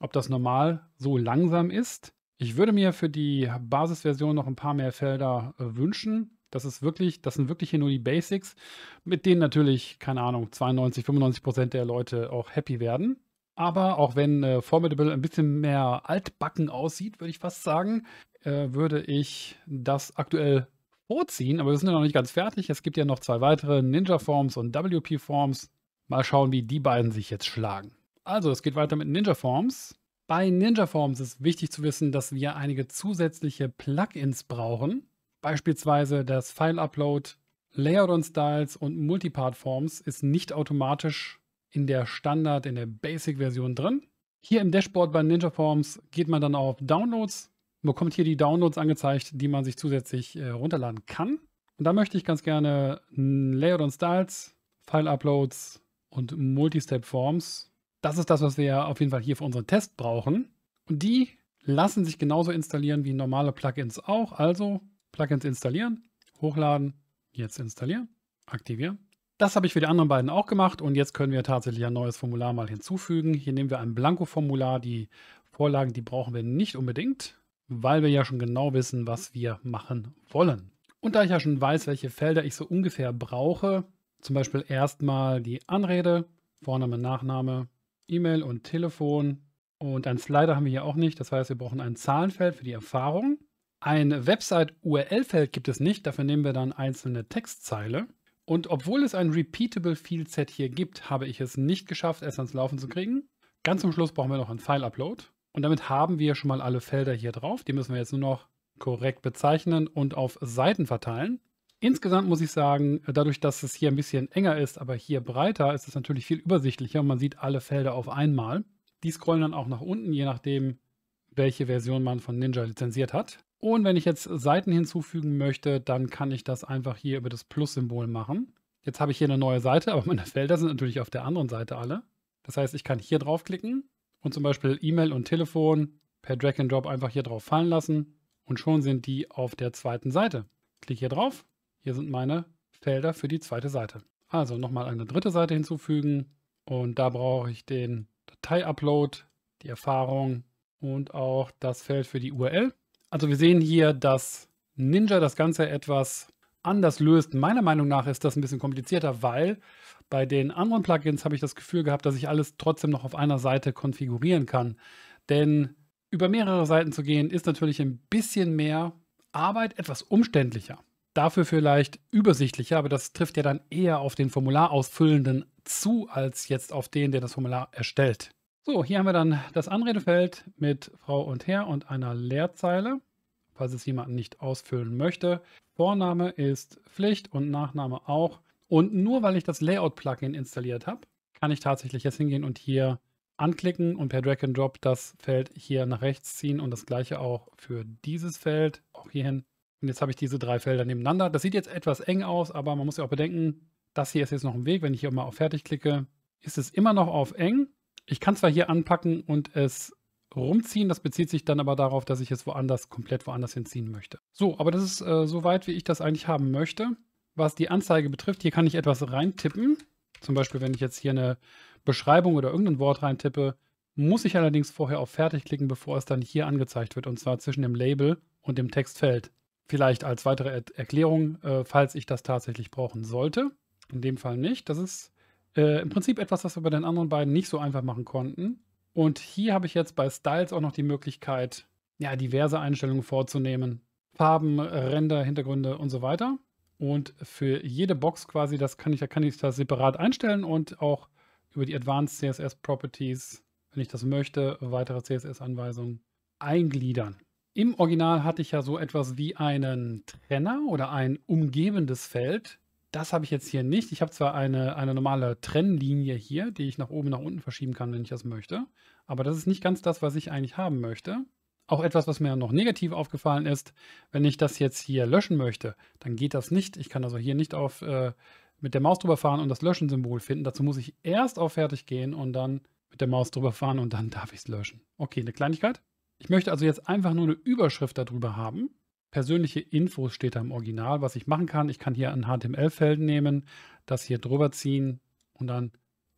ob das normal so langsam ist. Ich würde mir für die Basisversion noch ein paar mehr Felder äh, wünschen. Das ist wirklich, das sind wirklich hier nur die Basics, mit denen natürlich, keine Ahnung, 92, 95 Prozent der Leute auch happy werden. Aber auch wenn äh, Formidable ein bisschen mehr altbacken aussieht, würde ich fast sagen, äh, würde ich das aktuell vorziehen, aber wir sind ja noch nicht ganz fertig. Es gibt ja noch zwei weitere Ninja-Forms und WP-Forms. Mal schauen, wie die beiden sich jetzt schlagen. Also, es geht weiter mit Ninja-Forms. Bei Ninja-Forms ist wichtig zu wissen, dass wir einige zusätzliche Plugins brauchen. Beispielsweise das File-Upload, Layout und Styles und Multipart-Forms ist nicht automatisch in der Standard, in der Basic-Version drin. Hier im Dashboard bei Ninja Forms geht man dann auf Downloads bekommt hier die Downloads angezeigt, die man sich zusätzlich äh, runterladen kann. Und da möchte ich ganz gerne Layout und Styles, File Uploads und Multistep Forms. Das ist das, was wir auf jeden Fall hier für unseren Test brauchen. Und die lassen sich genauso installieren wie normale Plugins auch. Also Plugins installieren, hochladen, jetzt installieren, aktivieren. Das habe ich für die anderen beiden auch gemacht und jetzt können wir tatsächlich ein neues Formular mal hinzufügen. Hier nehmen wir ein Blanko-Formular. Die Vorlagen, die brauchen wir nicht unbedingt weil wir ja schon genau wissen, was wir machen wollen. Und da ich ja schon weiß, welche Felder ich so ungefähr brauche, zum Beispiel erstmal die Anrede, Vorname, Nachname, E-Mail und Telefon. Und ein Slider haben wir hier auch nicht. Das heißt, wir brauchen ein Zahlenfeld für die Erfahrung. Ein Website-URL-Feld gibt es nicht. Dafür nehmen wir dann einzelne Textzeile. Und obwohl es ein Repeatable Fieldset hier gibt, habe ich es nicht geschafft, es ans Laufen zu kriegen. Ganz zum Schluss brauchen wir noch ein File-Upload. Und damit haben wir schon mal alle Felder hier drauf. Die müssen wir jetzt nur noch korrekt bezeichnen und auf Seiten verteilen. Insgesamt muss ich sagen, dadurch, dass es hier ein bisschen enger ist, aber hier breiter, ist es natürlich viel übersichtlicher und man sieht alle Felder auf einmal. Die scrollen dann auch nach unten, je nachdem, welche Version man von Ninja lizenziert hat. Und wenn ich jetzt Seiten hinzufügen möchte, dann kann ich das einfach hier über das Plus-Symbol machen. Jetzt habe ich hier eine neue Seite, aber meine Felder sind natürlich auf der anderen Seite alle. Das heißt, ich kann hier draufklicken und zum Beispiel E-Mail und Telefon per Drag and Drop einfach hier drauf fallen lassen und schon sind die auf der zweiten Seite. Klick hier drauf, hier sind meine Felder für die zweite Seite. Also nochmal eine dritte Seite hinzufügen und da brauche ich den Datei-Upload, die Erfahrung und auch das Feld für die URL. Also wir sehen hier, dass Ninja das Ganze etwas anders löst. Meiner Meinung nach ist das ein bisschen komplizierter, weil bei den anderen Plugins habe ich das Gefühl gehabt, dass ich alles trotzdem noch auf einer Seite konfigurieren kann. Denn über mehrere Seiten zu gehen, ist natürlich ein bisschen mehr Arbeit, etwas umständlicher. Dafür vielleicht übersichtlicher, aber das trifft ja dann eher auf den Formularausfüllenden zu, als jetzt auf den, der das Formular erstellt. So, hier haben wir dann das Anredefeld mit Frau und Herr und einer Leerzeile, falls es jemand nicht ausfüllen möchte. Vorname ist Pflicht und Nachname auch. Und nur weil ich das Layout-Plugin installiert habe, kann ich tatsächlich jetzt hingehen und hier anklicken und per Drag and Drop das Feld hier nach rechts ziehen und das gleiche auch für dieses Feld, auch hierhin. Und jetzt habe ich diese drei Felder nebeneinander. Das sieht jetzt etwas eng aus, aber man muss ja auch bedenken, das hier ist jetzt noch ein Weg. Wenn ich hier mal auf Fertig klicke, ist es immer noch auf eng. Ich kann zwar hier anpacken und es rumziehen. Das bezieht sich dann aber darauf, dass ich es woanders, komplett woanders hinziehen möchte. So, aber das ist äh, so weit, wie ich das eigentlich haben möchte was die Anzeige betrifft, hier kann ich etwas reintippen. Zum Beispiel, wenn ich jetzt hier eine Beschreibung oder irgendein Wort reintippe, muss ich allerdings vorher auf Fertig klicken, bevor es dann hier angezeigt wird, und zwar zwischen dem Label und dem Textfeld. Vielleicht als weitere er Erklärung, äh, falls ich das tatsächlich brauchen sollte. In dem Fall nicht. Das ist äh, im Prinzip etwas, was wir bei den anderen beiden nicht so einfach machen konnten. Und hier habe ich jetzt bei Styles auch noch die Möglichkeit, ja, diverse Einstellungen vorzunehmen. Farben, Ränder, Hintergründe und so weiter. Und für jede Box quasi, das kann ich, da kann ich das separat einstellen und auch über die Advanced CSS Properties, wenn ich das möchte, weitere CSS-Anweisungen eingliedern. Im Original hatte ich ja so etwas wie einen Trenner oder ein umgebendes Feld. Das habe ich jetzt hier nicht. Ich habe zwar eine, eine normale Trennlinie hier, die ich nach oben, nach unten verschieben kann, wenn ich das möchte. Aber das ist nicht ganz das, was ich eigentlich haben möchte. Auch etwas, was mir noch negativ aufgefallen ist, wenn ich das jetzt hier löschen möchte, dann geht das nicht. Ich kann also hier nicht auf äh, mit der Maus drüber fahren und das Löschen-Symbol finden. Dazu muss ich erst auf Fertig gehen und dann mit der Maus drüber fahren und dann darf ich es löschen. Okay, eine Kleinigkeit. Ich möchte also jetzt einfach nur eine Überschrift darüber haben. Persönliche Infos steht da im Original, was ich machen kann. Ich kann hier ein HTML-Feld nehmen, das hier drüber ziehen und dann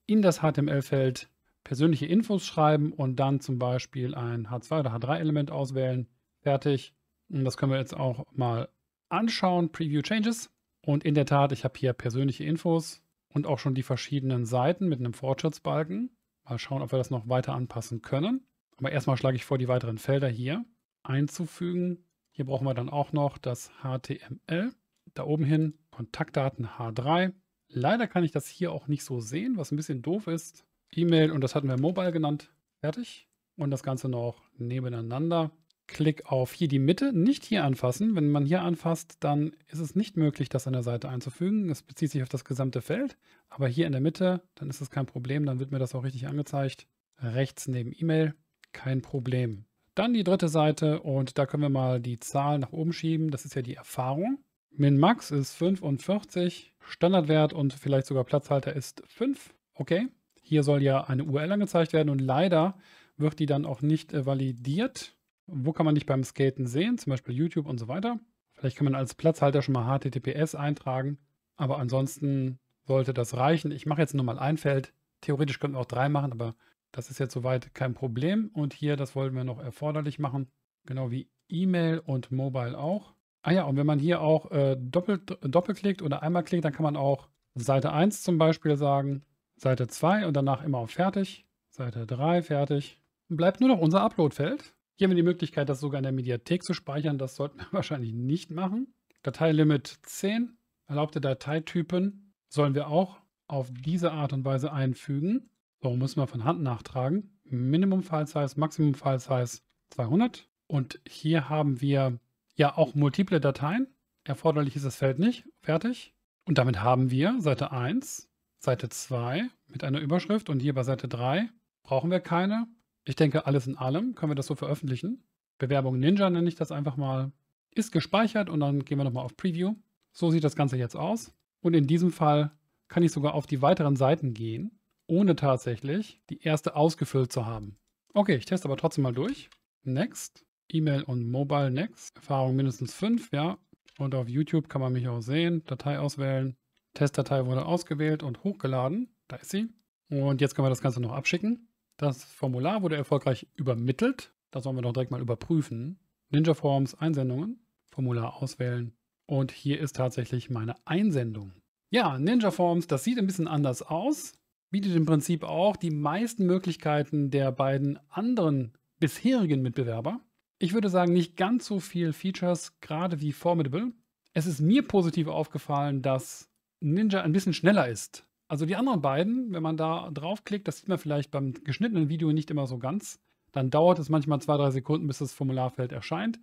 in das HTML-Feld persönliche Infos schreiben und dann zum Beispiel ein H2 oder H3-Element auswählen. Fertig. Und das können wir jetzt auch mal anschauen. Preview Changes. Und in der Tat, ich habe hier persönliche Infos und auch schon die verschiedenen Seiten mit einem Fortschrittsbalken. Mal schauen, ob wir das noch weiter anpassen können. Aber erstmal schlage ich vor, die weiteren Felder hier einzufügen. Hier brauchen wir dann auch noch das HTML. Da oben hin Kontaktdaten H3. Leider kann ich das hier auch nicht so sehen, was ein bisschen doof ist. E-Mail und das hatten wir Mobile genannt. Fertig. Und das Ganze noch nebeneinander. Klick auf hier die Mitte, nicht hier anfassen. Wenn man hier anfasst, dann ist es nicht möglich, das an der Seite einzufügen. Es bezieht sich auf das gesamte Feld. Aber hier in der Mitte, dann ist es kein Problem. Dann wird mir das auch richtig angezeigt. Rechts neben E-Mail, kein Problem. Dann die dritte Seite und da können wir mal die Zahl nach oben schieben. Das ist ja die Erfahrung. Min-Max ist 45, Standardwert und vielleicht sogar Platzhalter ist 5. Okay, hier soll ja eine URL angezeigt werden und leider wird die dann auch nicht äh, validiert. Wo kann man dich beim Skaten sehen? Zum Beispiel YouTube und so weiter. Vielleicht kann man als Platzhalter schon mal HTTPS eintragen. Aber ansonsten sollte das reichen. Ich mache jetzt nur mal ein Feld. Theoretisch könnten wir auch drei machen, aber das ist jetzt soweit kein Problem. Und hier, das wollten wir noch erforderlich machen. Genau wie E-Mail und Mobile auch. Ah ja, und wenn man hier auch äh, doppelt, klickt oder einmal klickt, dann kann man auch Seite 1 zum Beispiel sagen Seite 2 und danach immer auf Fertig, Seite 3 fertig. Und bleibt nur noch unser Uploadfeld. Hier haben wir die Möglichkeit, das sogar in der Mediathek zu speichern. Das sollten wir wahrscheinlich nicht machen. Dateilimit 10. Erlaubte Dateitypen sollen wir auch auf diese Art und Weise einfügen. So müssen wir von Hand nachtragen. Minimum File Size, Maximum File Size 200. Und hier haben wir ja auch multiple Dateien. Erforderlich ist das Feld nicht. Fertig. Und damit haben wir Seite 1, Seite 2 mit einer Überschrift und hier bei Seite 3 brauchen wir keine. Ich denke, alles in allem können wir das so veröffentlichen. Bewerbung Ninja nenne ich das einfach mal. Ist gespeichert und dann gehen wir nochmal auf Preview. So sieht das Ganze jetzt aus. Und in diesem Fall kann ich sogar auf die weiteren Seiten gehen, ohne tatsächlich die erste ausgefüllt zu haben. Okay, ich teste aber trotzdem mal durch. Next, E-Mail und Mobile Next. Erfahrung mindestens 5, ja. Und auf YouTube kann man mich auch sehen, Datei auswählen. Testdatei wurde ausgewählt und hochgeladen. Da ist sie. Und jetzt können wir das Ganze noch abschicken. Das Formular wurde erfolgreich übermittelt. Das sollen wir doch direkt mal überprüfen. Ninja Forms Einsendungen, Formular auswählen. Und hier ist tatsächlich meine Einsendung. Ja, Ninja Forms, das sieht ein bisschen anders aus. Bietet im Prinzip auch die meisten Möglichkeiten der beiden anderen bisherigen Mitbewerber. Ich würde sagen, nicht ganz so viel Features, gerade wie Formidable. Es ist mir positiv aufgefallen, dass Ninja ein bisschen schneller ist. Also die anderen beiden, wenn man da draufklickt, das sieht man vielleicht beim geschnittenen Video nicht immer so ganz. Dann dauert es manchmal zwei, drei Sekunden, bis das Formularfeld erscheint.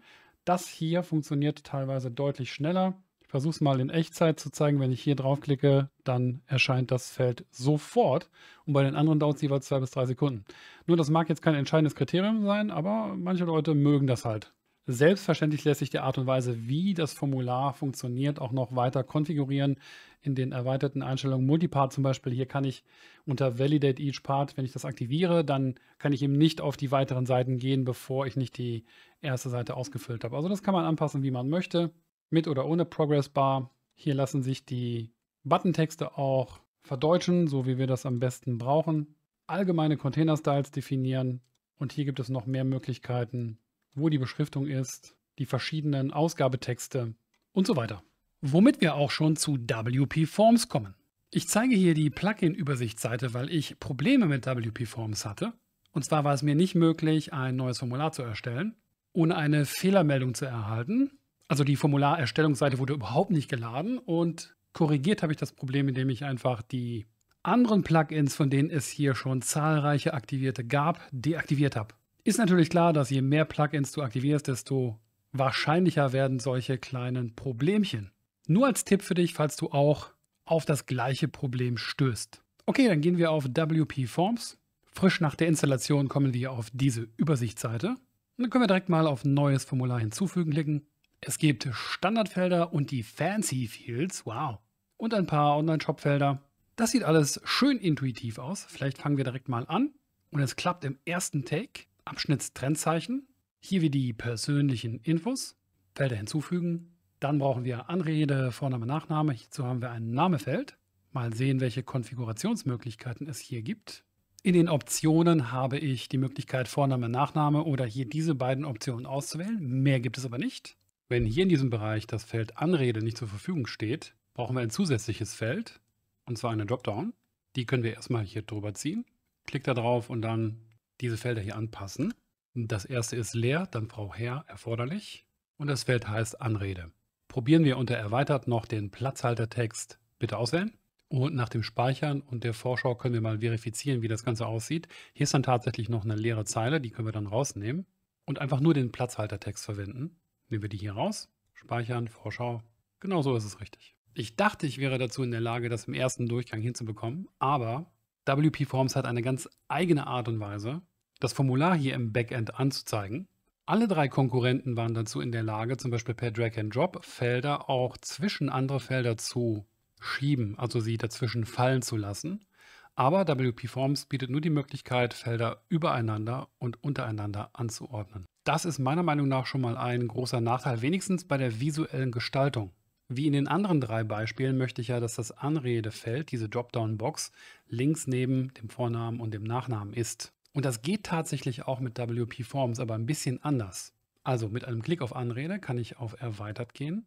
Das hier funktioniert teilweise deutlich schneller. Ich versuche es mal in Echtzeit zu zeigen. Wenn ich hier draufklicke, dann erscheint das Feld sofort. Und bei den anderen dauert es jeweils zwei bis drei Sekunden. Nur das mag jetzt kein entscheidendes Kriterium sein, aber manche Leute mögen das halt. Selbstverständlich lässt sich die Art und Weise, wie das Formular funktioniert, auch noch weiter konfigurieren in den erweiterten Einstellungen Multipart zum Beispiel. Hier kann ich unter Validate each Part, wenn ich das aktiviere, dann kann ich eben nicht auf die weiteren Seiten gehen, bevor ich nicht die erste Seite ausgefüllt habe. Also das kann man anpassen, wie man möchte, mit oder ohne Progress Bar. Hier lassen sich die Buttontexte auch verdeutschen, so wie wir das am besten brauchen. Allgemeine Container-Styles definieren und hier gibt es noch mehr Möglichkeiten, wo die Beschriftung ist, die verschiedenen Ausgabetexte und so weiter. Womit wir auch schon zu WP Forms kommen. Ich zeige hier die Plugin-Übersichtsseite, weil ich Probleme mit WP Forms hatte. Und zwar war es mir nicht möglich, ein neues Formular zu erstellen, ohne eine Fehlermeldung zu erhalten. Also die Formularerstellungsseite wurde überhaupt nicht geladen und korrigiert habe ich das Problem, indem ich einfach die anderen Plugins, von denen es hier schon zahlreiche aktivierte gab, deaktiviert habe. Ist natürlich klar, dass je mehr Plugins du aktivierst, desto wahrscheinlicher werden solche kleinen Problemchen. Nur als Tipp für dich, falls du auch auf das gleiche Problem stößt. Okay, dann gehen wir auf WP Forms. Frisch nach der Installation kommen wir auf diese Übersichtsseite. dann können wir direkt mal auf Neues Formular hinzufügen klicken. Es gibt Standardfelder und die Fancy Fields, wow. Und ein paar Online-Shop-Felder. Das sieht alles schön intuitiv aus. Vielleicht fangen wir direkt mal an. Und es klappt im ersten Take. Abschnittstrennzeichen. Hier wie die persönlichen Infos, Felder hinzufügen. Dann brauchen wir Anrede, Vorname, Nachname. Hierzu haben wir ein Namefeld. Mal sehen, welche Konfigurationsmöglichkeiten es hier gibt. In den Optionen habe ich die Möglichkeit Vorname, Nachname oder hier diese beiden Optionen auszuwählen. Mehr gibt es aber nicht. Wenn hier in diesem Bereich das Feld Anrede nicht zur Verfügung steht, brauchen wir ein zusätzliches Feld, und zwar eine Dropdown. Die können wir erstmal hier drüber ziehen. Klick da drauf und dann diese Felder hier anpassen. Das erste ist leer, dann Frau Herr erforderlich und das Feld heißt Anrede. Probieren wir unter Erweitert noch den Platzhaltertext bitte auswählen. Und nach dem Speichern und der Vorschau können wir mal verifizieren, wie das Ganze aussieht. Hier ist dann tatsächlich noch eine leere Zeile, die können wir dann rausnehmen und einfach nur den Platzhaltertext verwenden. Nehmen wir die hier raus, speichern, Vorschau. Genau so ist es richtig. Ich dachte, ich wäre dazu in der Lage, das im ersten Durchgang hinzubekommen, aber WP Forms hat eine ganz eigene Art und Weise, das Formular hier im Backend anzuzeigen. Alle drei Konkurrenten waren dazu in der Lage, zum Beispiel per Drag-and-Drop Felder auch zwischen andere Felder zu schieben, also sie dazwischen fallen zu lassen. Aber WP Forms bietet nur die Möglichkeit, Felder übereinander und untereinander anzuordnen. Das ist meiner Meinung nach schon mal ein großer Nachteil, wenigstens bei der visuellen Gestaltung. Wie in den anderen drei Beispielen möchte ich ja, dass das Anredefeld, diese Dropdown-Box, links neben dem Vornamen und dem Nachnamen ist. Und das geht tatsächlich auch mit WP Forms, aber ein bisschen anders. Also mit einem Klick auf Anrede kann ich auf Erweitert gehen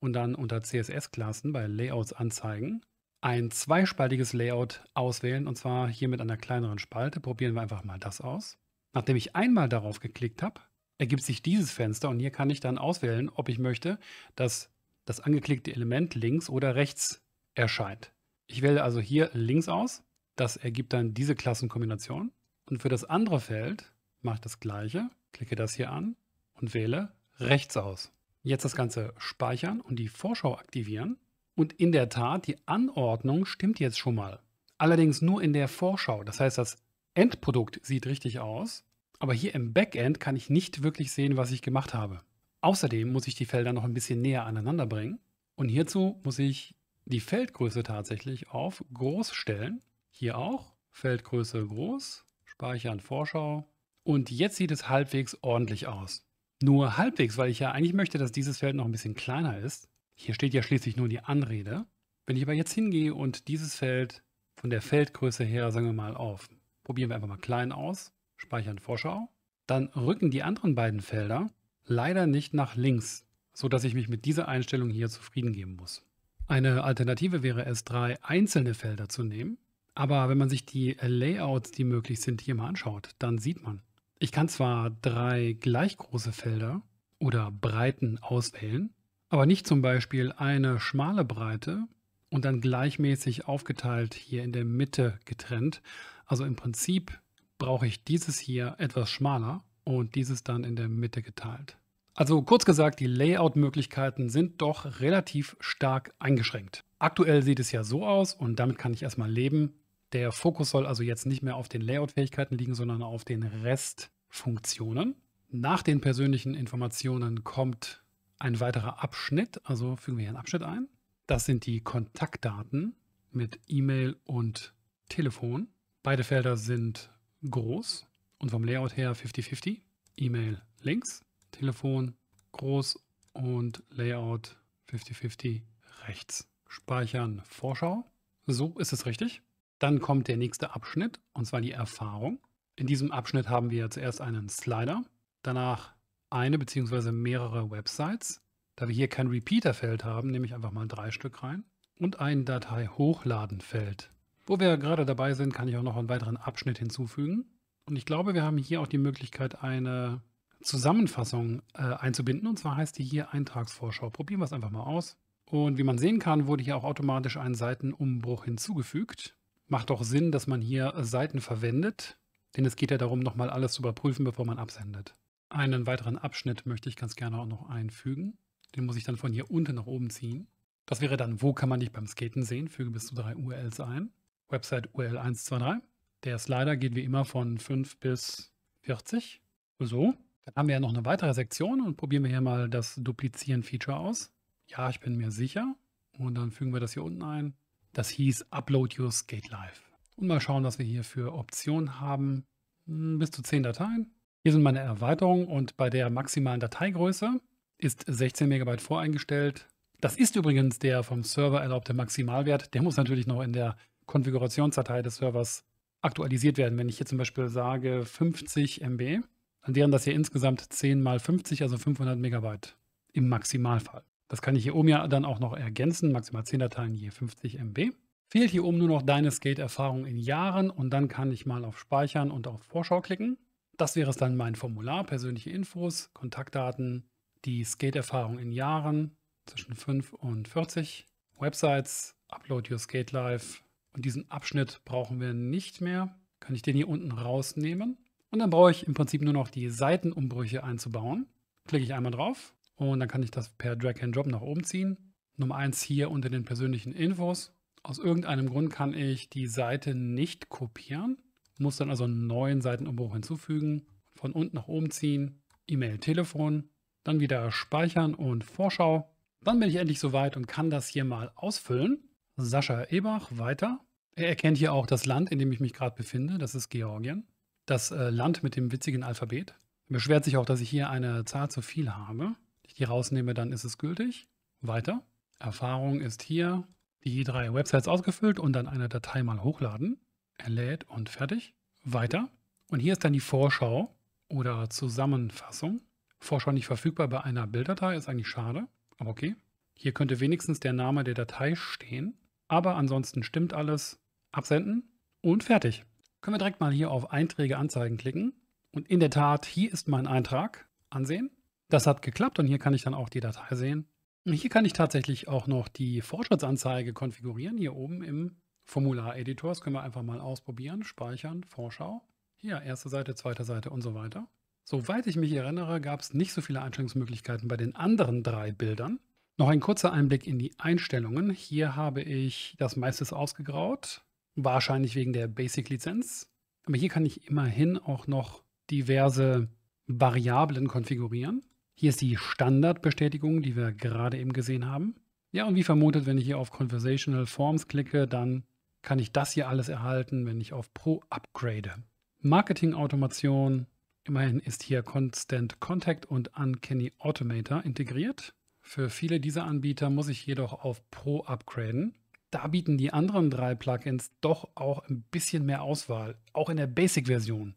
und dann unter CSS-Klassen bei Layouts anzeigen ein zweispaltiges Layout auswählen und zwar hier mit einer kleineren Spalte. Probieren wir einfach mal das aus. Nachdem ich einmal darauf geklickt habe, ergibt sich dieses Fenster und hier kann ich dann auswählen, ob ich möchte, dass das angeklickte Element links oder rechts erscheint. Ich wähle also hier links aus. Das ergibt dann diese Klassenkombination. Und für das andere Feld mache ich das gleiche, klicke das hier an und wähle rechts aus. Jetzt das Ganze speichern und die Vorschau aktivieren. Und in der Tat, die Anordnung stimmt jetzt schon mal. Allerdings nur in der Vorschau. Das heißt, das Endprodukt sieht richtig aus, aber hier im Backend kann ich nicht wirklich sehen, was ich gemacht habe. Außerdem muss ich die Felder noch ein bisschen näher aneinander bringen. Und hierzu muss ich die Feldgröße tatsächlich auf groß stellen. Hier auch Feldgröße groß Speichern Vorschau. Und jetzt sieht es halbwegs ordentlich aus. Nur halbwegs, weil ich ja eigentlich möchte, dass dieses Feld noch ein bisschen kleiner ist. Hier steht ja schließlich nur die Anrede. Wenn ich aber jetzt hingehe und dieses Feld von der Feldgröße her, sagen wir mal, auf, probieren wir einfach mal klein aus, speichern Vorschau, dann rücken die anderen beiden Felder leider nicht nach links, sodass ich mich mit dieser Einstellung hier zufrieden geben muss. Eine Alternative wäre es, drei einzelne Felder zu nehmen aber wenn man sich die äh, Layouts, die möglich sind, hier mal anschaut, dann sieht man, ich kann zwar drei gleich große Felder oder Breiten auswählen, aber nicht zum Beispiel eine schmale Breite und dann gleichmäßig aufgeteilt hier in der Mitte getrennt. Also im Prinzip brauche ich dieses hier etwas schmaler und dieses dann in der Mitte geteilt. Also kurz gesagt, die Layout-Möglichkeiten sind doch relativ stark eingeschränkt. Aktuell sieht es ja so aus und damit kann ich erstmal leben. Der Fokus soll also jetzt nicht mehr auf den Layout-Fähigkeiten liegen, sondern auf den Restfunktionen. Nach den persönlichen Informationen kommt ein weiterer Abschnitt, also fügen wir hier einen Abschnitt ein. Das sind die Kontaktdaten mit E-Mail und Telefon. Beide Felder sind groß und vom Layout her 50-50. E-Mail links, Telefon groß und Layout 50-50 rechts. Speichern Vorschau. So ist es richtig. Dann kommt der nächste Abschnitt, und zwar die Erfahrung. In diesem Abschnitt haben wir zuerst einen Slider, danach eine bzw. mehrere Websites. Da wir hier kein Repeater-Feld haben, nehme ich einfach mal drei Stück rein und ein Datei-Hochladen-Feld. Wo wir gerade dabei sind, kann ich auch noch einen weiteren Abschnitt hinzufügen. Und ich glaube, wir haben hier auch die Möglichkeit, eine Zusammenfassung äh, einzubinden. Und zwar heißt die hier Eintragsvorschau. Probieren wir es einfach mal aus. Und wie man sehen kann, wurde hier auch automatisch ein Seitenumbruch hinzugefügt macht auch Sinn, dass man hier äh, Seiten verwendet, denn es geht ja darum, nochmal alles zu überprüfen, bevor man absendet. Einen weiteren Abschnitt möchte ich ganz gerne auch noch einfügen. Den muss ich dann von hier unten nach oben ziehen. Das wäre dann, wo kann man dich beim Skaten sehen? Füge bis zu drei URLs ein. Website URL 123. Der Slider geht wie immer von 5 bis 40. So. Dann haben wir ja noch eine weitere Sektion und probieren wir hier mal das Duplizieren-Feature aus. Ja, ich bin mir sicher. Und dann fügen wir das hier unten ein. Das hieß Upload Your Skate Live. Und mal schauen, was wir hier für Optionen haben. Hm, bis zu 10 Dateien. Hier sind meine Erweiterungen und bei der maximalen Dateigröße ist 16 MB voreingestellt. Das ist übrigens der vom Server erlaubte Maximalwert. Der muss natürlich noch in der Konfigurationsdatei des Servers aktualisiert werden. Wenn ich hier zum Beispiel sage 50 MB, dann wären das hier insgesamt 10 mal 50, also 500 MB im Maximalfall. Das kann ich hier oben ja dann auch noch ergänzen. Maximal 10 Dateien je 50 MB. Fehlt hier oben nur noch deine Skate-Erfahrung in Jahren und dann kann ich mal auf Speichern und auf Vorschau klicken. Das wäre es dann mein Formular, persönliche Infos, Kontaktdaten, die Skate-Erfahrung in Jahren zwischen 5 und 40, Websites, Upload Your Skate Life und diesen Abschnitt brauchen wir nicht mehr. Kann ich den hier unten rausnehmen und dann brauche ich im Prinzip nur noch die Seitenumbrüche einzubauen. Klicke ich einmal drauf und dann kann ich das per Drag and Drop nach oben ziehen. Nummer 1 hier unter den persönlichen Infos. Aus irgendeinem Grund kann ich die Seite nicht kopieren, muss dann also einen neuen Seitenumbruch hinzufügen, von unten nach oben ziehen, E-Mail, Telefon, dann wieder speichern und Vorschau. Dann bin ich endlich soweit und kann das hier mal ausfüllen. Sascha Ebach, weiter. Er erkennt hier auch das Land, in dem ich mich gerade befinde. Das ist Georgien. Das äh, Land mit dem witzigen Alphabet. Er beschwert sich auch, dass ich hier eine Zahl zu viel habe hier rausnehme, dann ist es gültig. Weiter. Erfahrung ist hier die drei Websites ausgefüllt und dann eine Datei mal hochladen. Er lädt und fertig. Weiter. Und hier ist dann die Vorschau oder Zusammenfassung. Vorschau nicht verfügbar bei einer Bilddatei, ist eigentlich schade, aber okay. Hier könnte wenigstens der Name der Datei stehen, aber ansonsten stimmt alles. Absenden und fertig. Können wir direkt mal hier auf Einträge anzeigen klicken. Und in der Tat, hier ist mein Eintrag. Ansehen. Das hat geklappt und hier kann ich dann auch die Datei sehen. Und hier kann ich tatsächlich auch noch die Fortschrittsanzeige konfigurieren. Hier oben im Formular-Editor. Das können wir einfach mal ausprobieren. Speichern, Vorschau. Hier, erste Seite, zweite Seite und so weiter. Soweit ich mich erinnere, gab es nicht so viele Einstellungsmöglichkeiten bei den anderen drei Bildern. Noch ein kurzer Einblick in die Einstellungen. Hier habe ich das meiste ausgegraut, wahrscheinlich wegen der Basic-Lizenz. Aber hier kann ich immerhin auch noch diverse Variablen konfigurieren. Hier ist die Standardbestätigung, die wir gerade eben gesehen haben. Ja, und wie vermutet, wenn ich hier auf Conversational Forms klicke, dann kann ich das hier alles erhalten, wenn ich auf Pro upgrade. Marketing-Automation, immerhin ist hier Constant Contact und Uncanny Automator integriert. Für viele dieser Anbieter muss ich jedoch auf Pro upgraden. Da bieten die anderen drei Plugins doch auch ein bisschen mehr Auswahl, auch in der Basic-Version.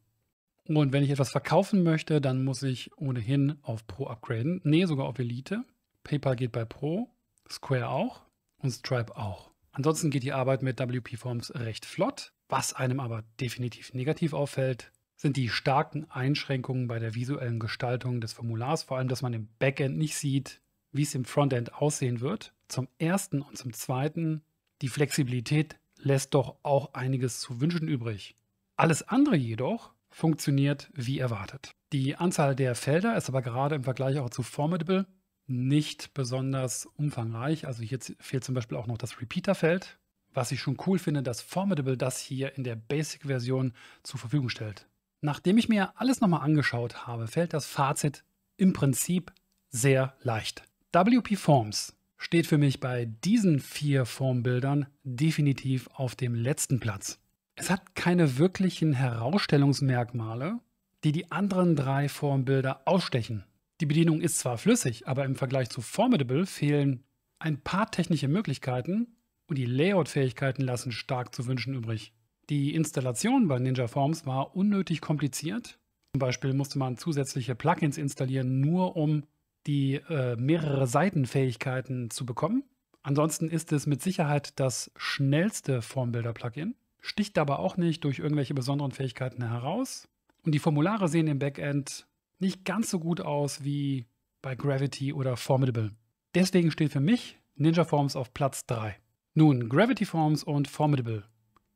Und wenn ich etwas verkaufen möchte, dann muss ich ohnehin auf Pro upgraden. Nee, sogar auf Elite. PayPal geht bei Pro, Square auch und Stripe auch. Ansonsten geht die Arbeit mit WP Forms recht flott. Was einem aber definitiv negativ auffällt, sind die starken Einschränkungen bei der visuellen Gestaltung des Formulars, vor allem, dass man im Backend nicht sieht, wie es im Frontend aussehen wird. Zum ersten und zum zweiten, die Flexibilität lässt doch auch einiges zu wünschen übrig. Alles andere jedoch funktioniert wie erwartet. Die Anzahl der Felder ist aber gerade im Vergleich auch zu Formidable nicht besonders umfangreich. Also hier fehlt zum Beispiel auch noch das Repeater-Feld, was ich schon cool finde, dass Formidable das hier in der Basic-Version zur Verfügung stellt. Nachdem ich mir alles nochmal angeschaut habe, fällt das Fazit im Prinzip sehr leicht. WP Forms steht für mich bei diesen vier Formbildern definitiv auf dem letzten Platz es hat keine wirklichen Herausstellungsmerkmale, die die anderen drei Formbilder ausstechen. Die Bedienung ist zwar flüssig, aber im Vergleich zu Formidable fehlen ein paar technische Möglichkeiten und die Layout-Fähigkeiten lassen stark zu wünschen übrig. Die Installation bei Ninja Forms war unnötig kompliziert. Zum Beispiel musste man zusätzliche Plugins installieren, nur um die äh, mehrere Seitenfähigkeiten zu bekommen. Ansonsten ist es mit Sicherheit das schnellste Formbilder-Plugin sticht aber auch nicht durch irgendwelche besonderen Fähigkeiten heraus. Und die Formulare sehen im Backend nicht ganz so gut aus wie bei Gravity oder Formidable. Deswegen steht für mich Ninja Forms auf Platz 3. Nun, Gravity Forms und Formidable,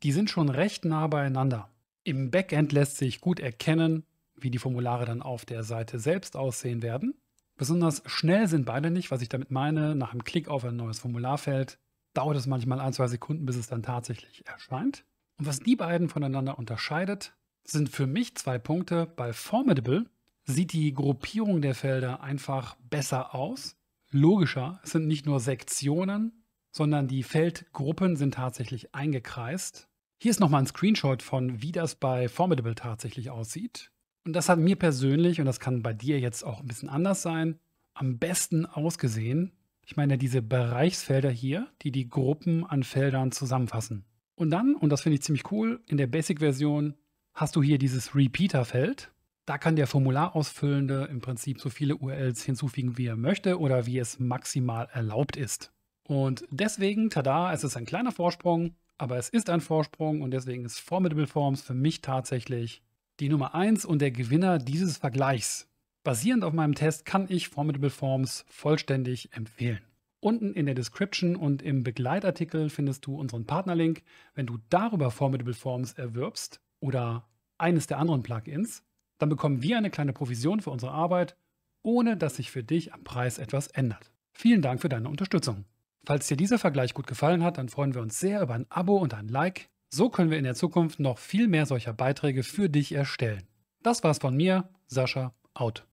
die sind schon recht nah beieinander. Im Backend lässt sich gut erkennen, wie die Formulare dann auf der Seite selbst aussehen werden. Besonders schnell sind beide nicht, was ich damit meine. Nach einem Klick auf ein neues Formularfeld dauert es manchmal ein, zwei Sekunden, bis es dann tatsächlich erscheint. Und was die beiden voneinander unterscheidet, sind für mich zwei Punkte. Bei Formidable sieht die Gruppierung der Felder einfach besser aus, logischer. Es sind nicht nur Sektionen, sondern die Feldgruppen sind tatsächlich eingekreist. Hier ist nochmal ein Screenshot von, wie das bei Formidable tatsächlich aussieht. Und das hat mir persönlich, und das kann bei dir jetzt auch ein bisschen anders sein, am besten ausgesehen. Ich meine diese Bereichsfelder hier, die die Gruppen an Feldern zusammenfassen. Und dann, und das finde ich ziemlich cool, in der Basic-Version hast du hier dieses Repeater-Feld. Da kann der Formularausfüllende im Prinzip so viele URLs hinzufügen, wie er möchte oder wie es maximal erlaubt ist. Und deswegen, tada, es ist ein kleiner Vorsprung, aber es ist ein Vorsprung und deswegen ist Formidable Forms für mich tatsächlich die Nummer 1 und der Gewinner dieses Vergleichs. Basierend auf meinem Test kann ich Formidable Forms vollständig empfehlen. Unten in der Description und im Begleitartikel findest du unseren Partnerlink. Wenn du darüber Formidable Forms erwirbst oder eines der anderen Plugins, dann bekommen wir eine kleine Provision für unsere Arbeit, ohne dass sich für dich am Preis etwas ändert. Vielen Dank für deine Unterstützung. Falls dir dieser Vergleich gut gefallen hat, dann freuen wir uns sehr über ein Abo und ein Like. So können wir in der Zukunft noch viel mehr solcher Beiträge für dich erstellen. Das war's von mir, Sascha, out.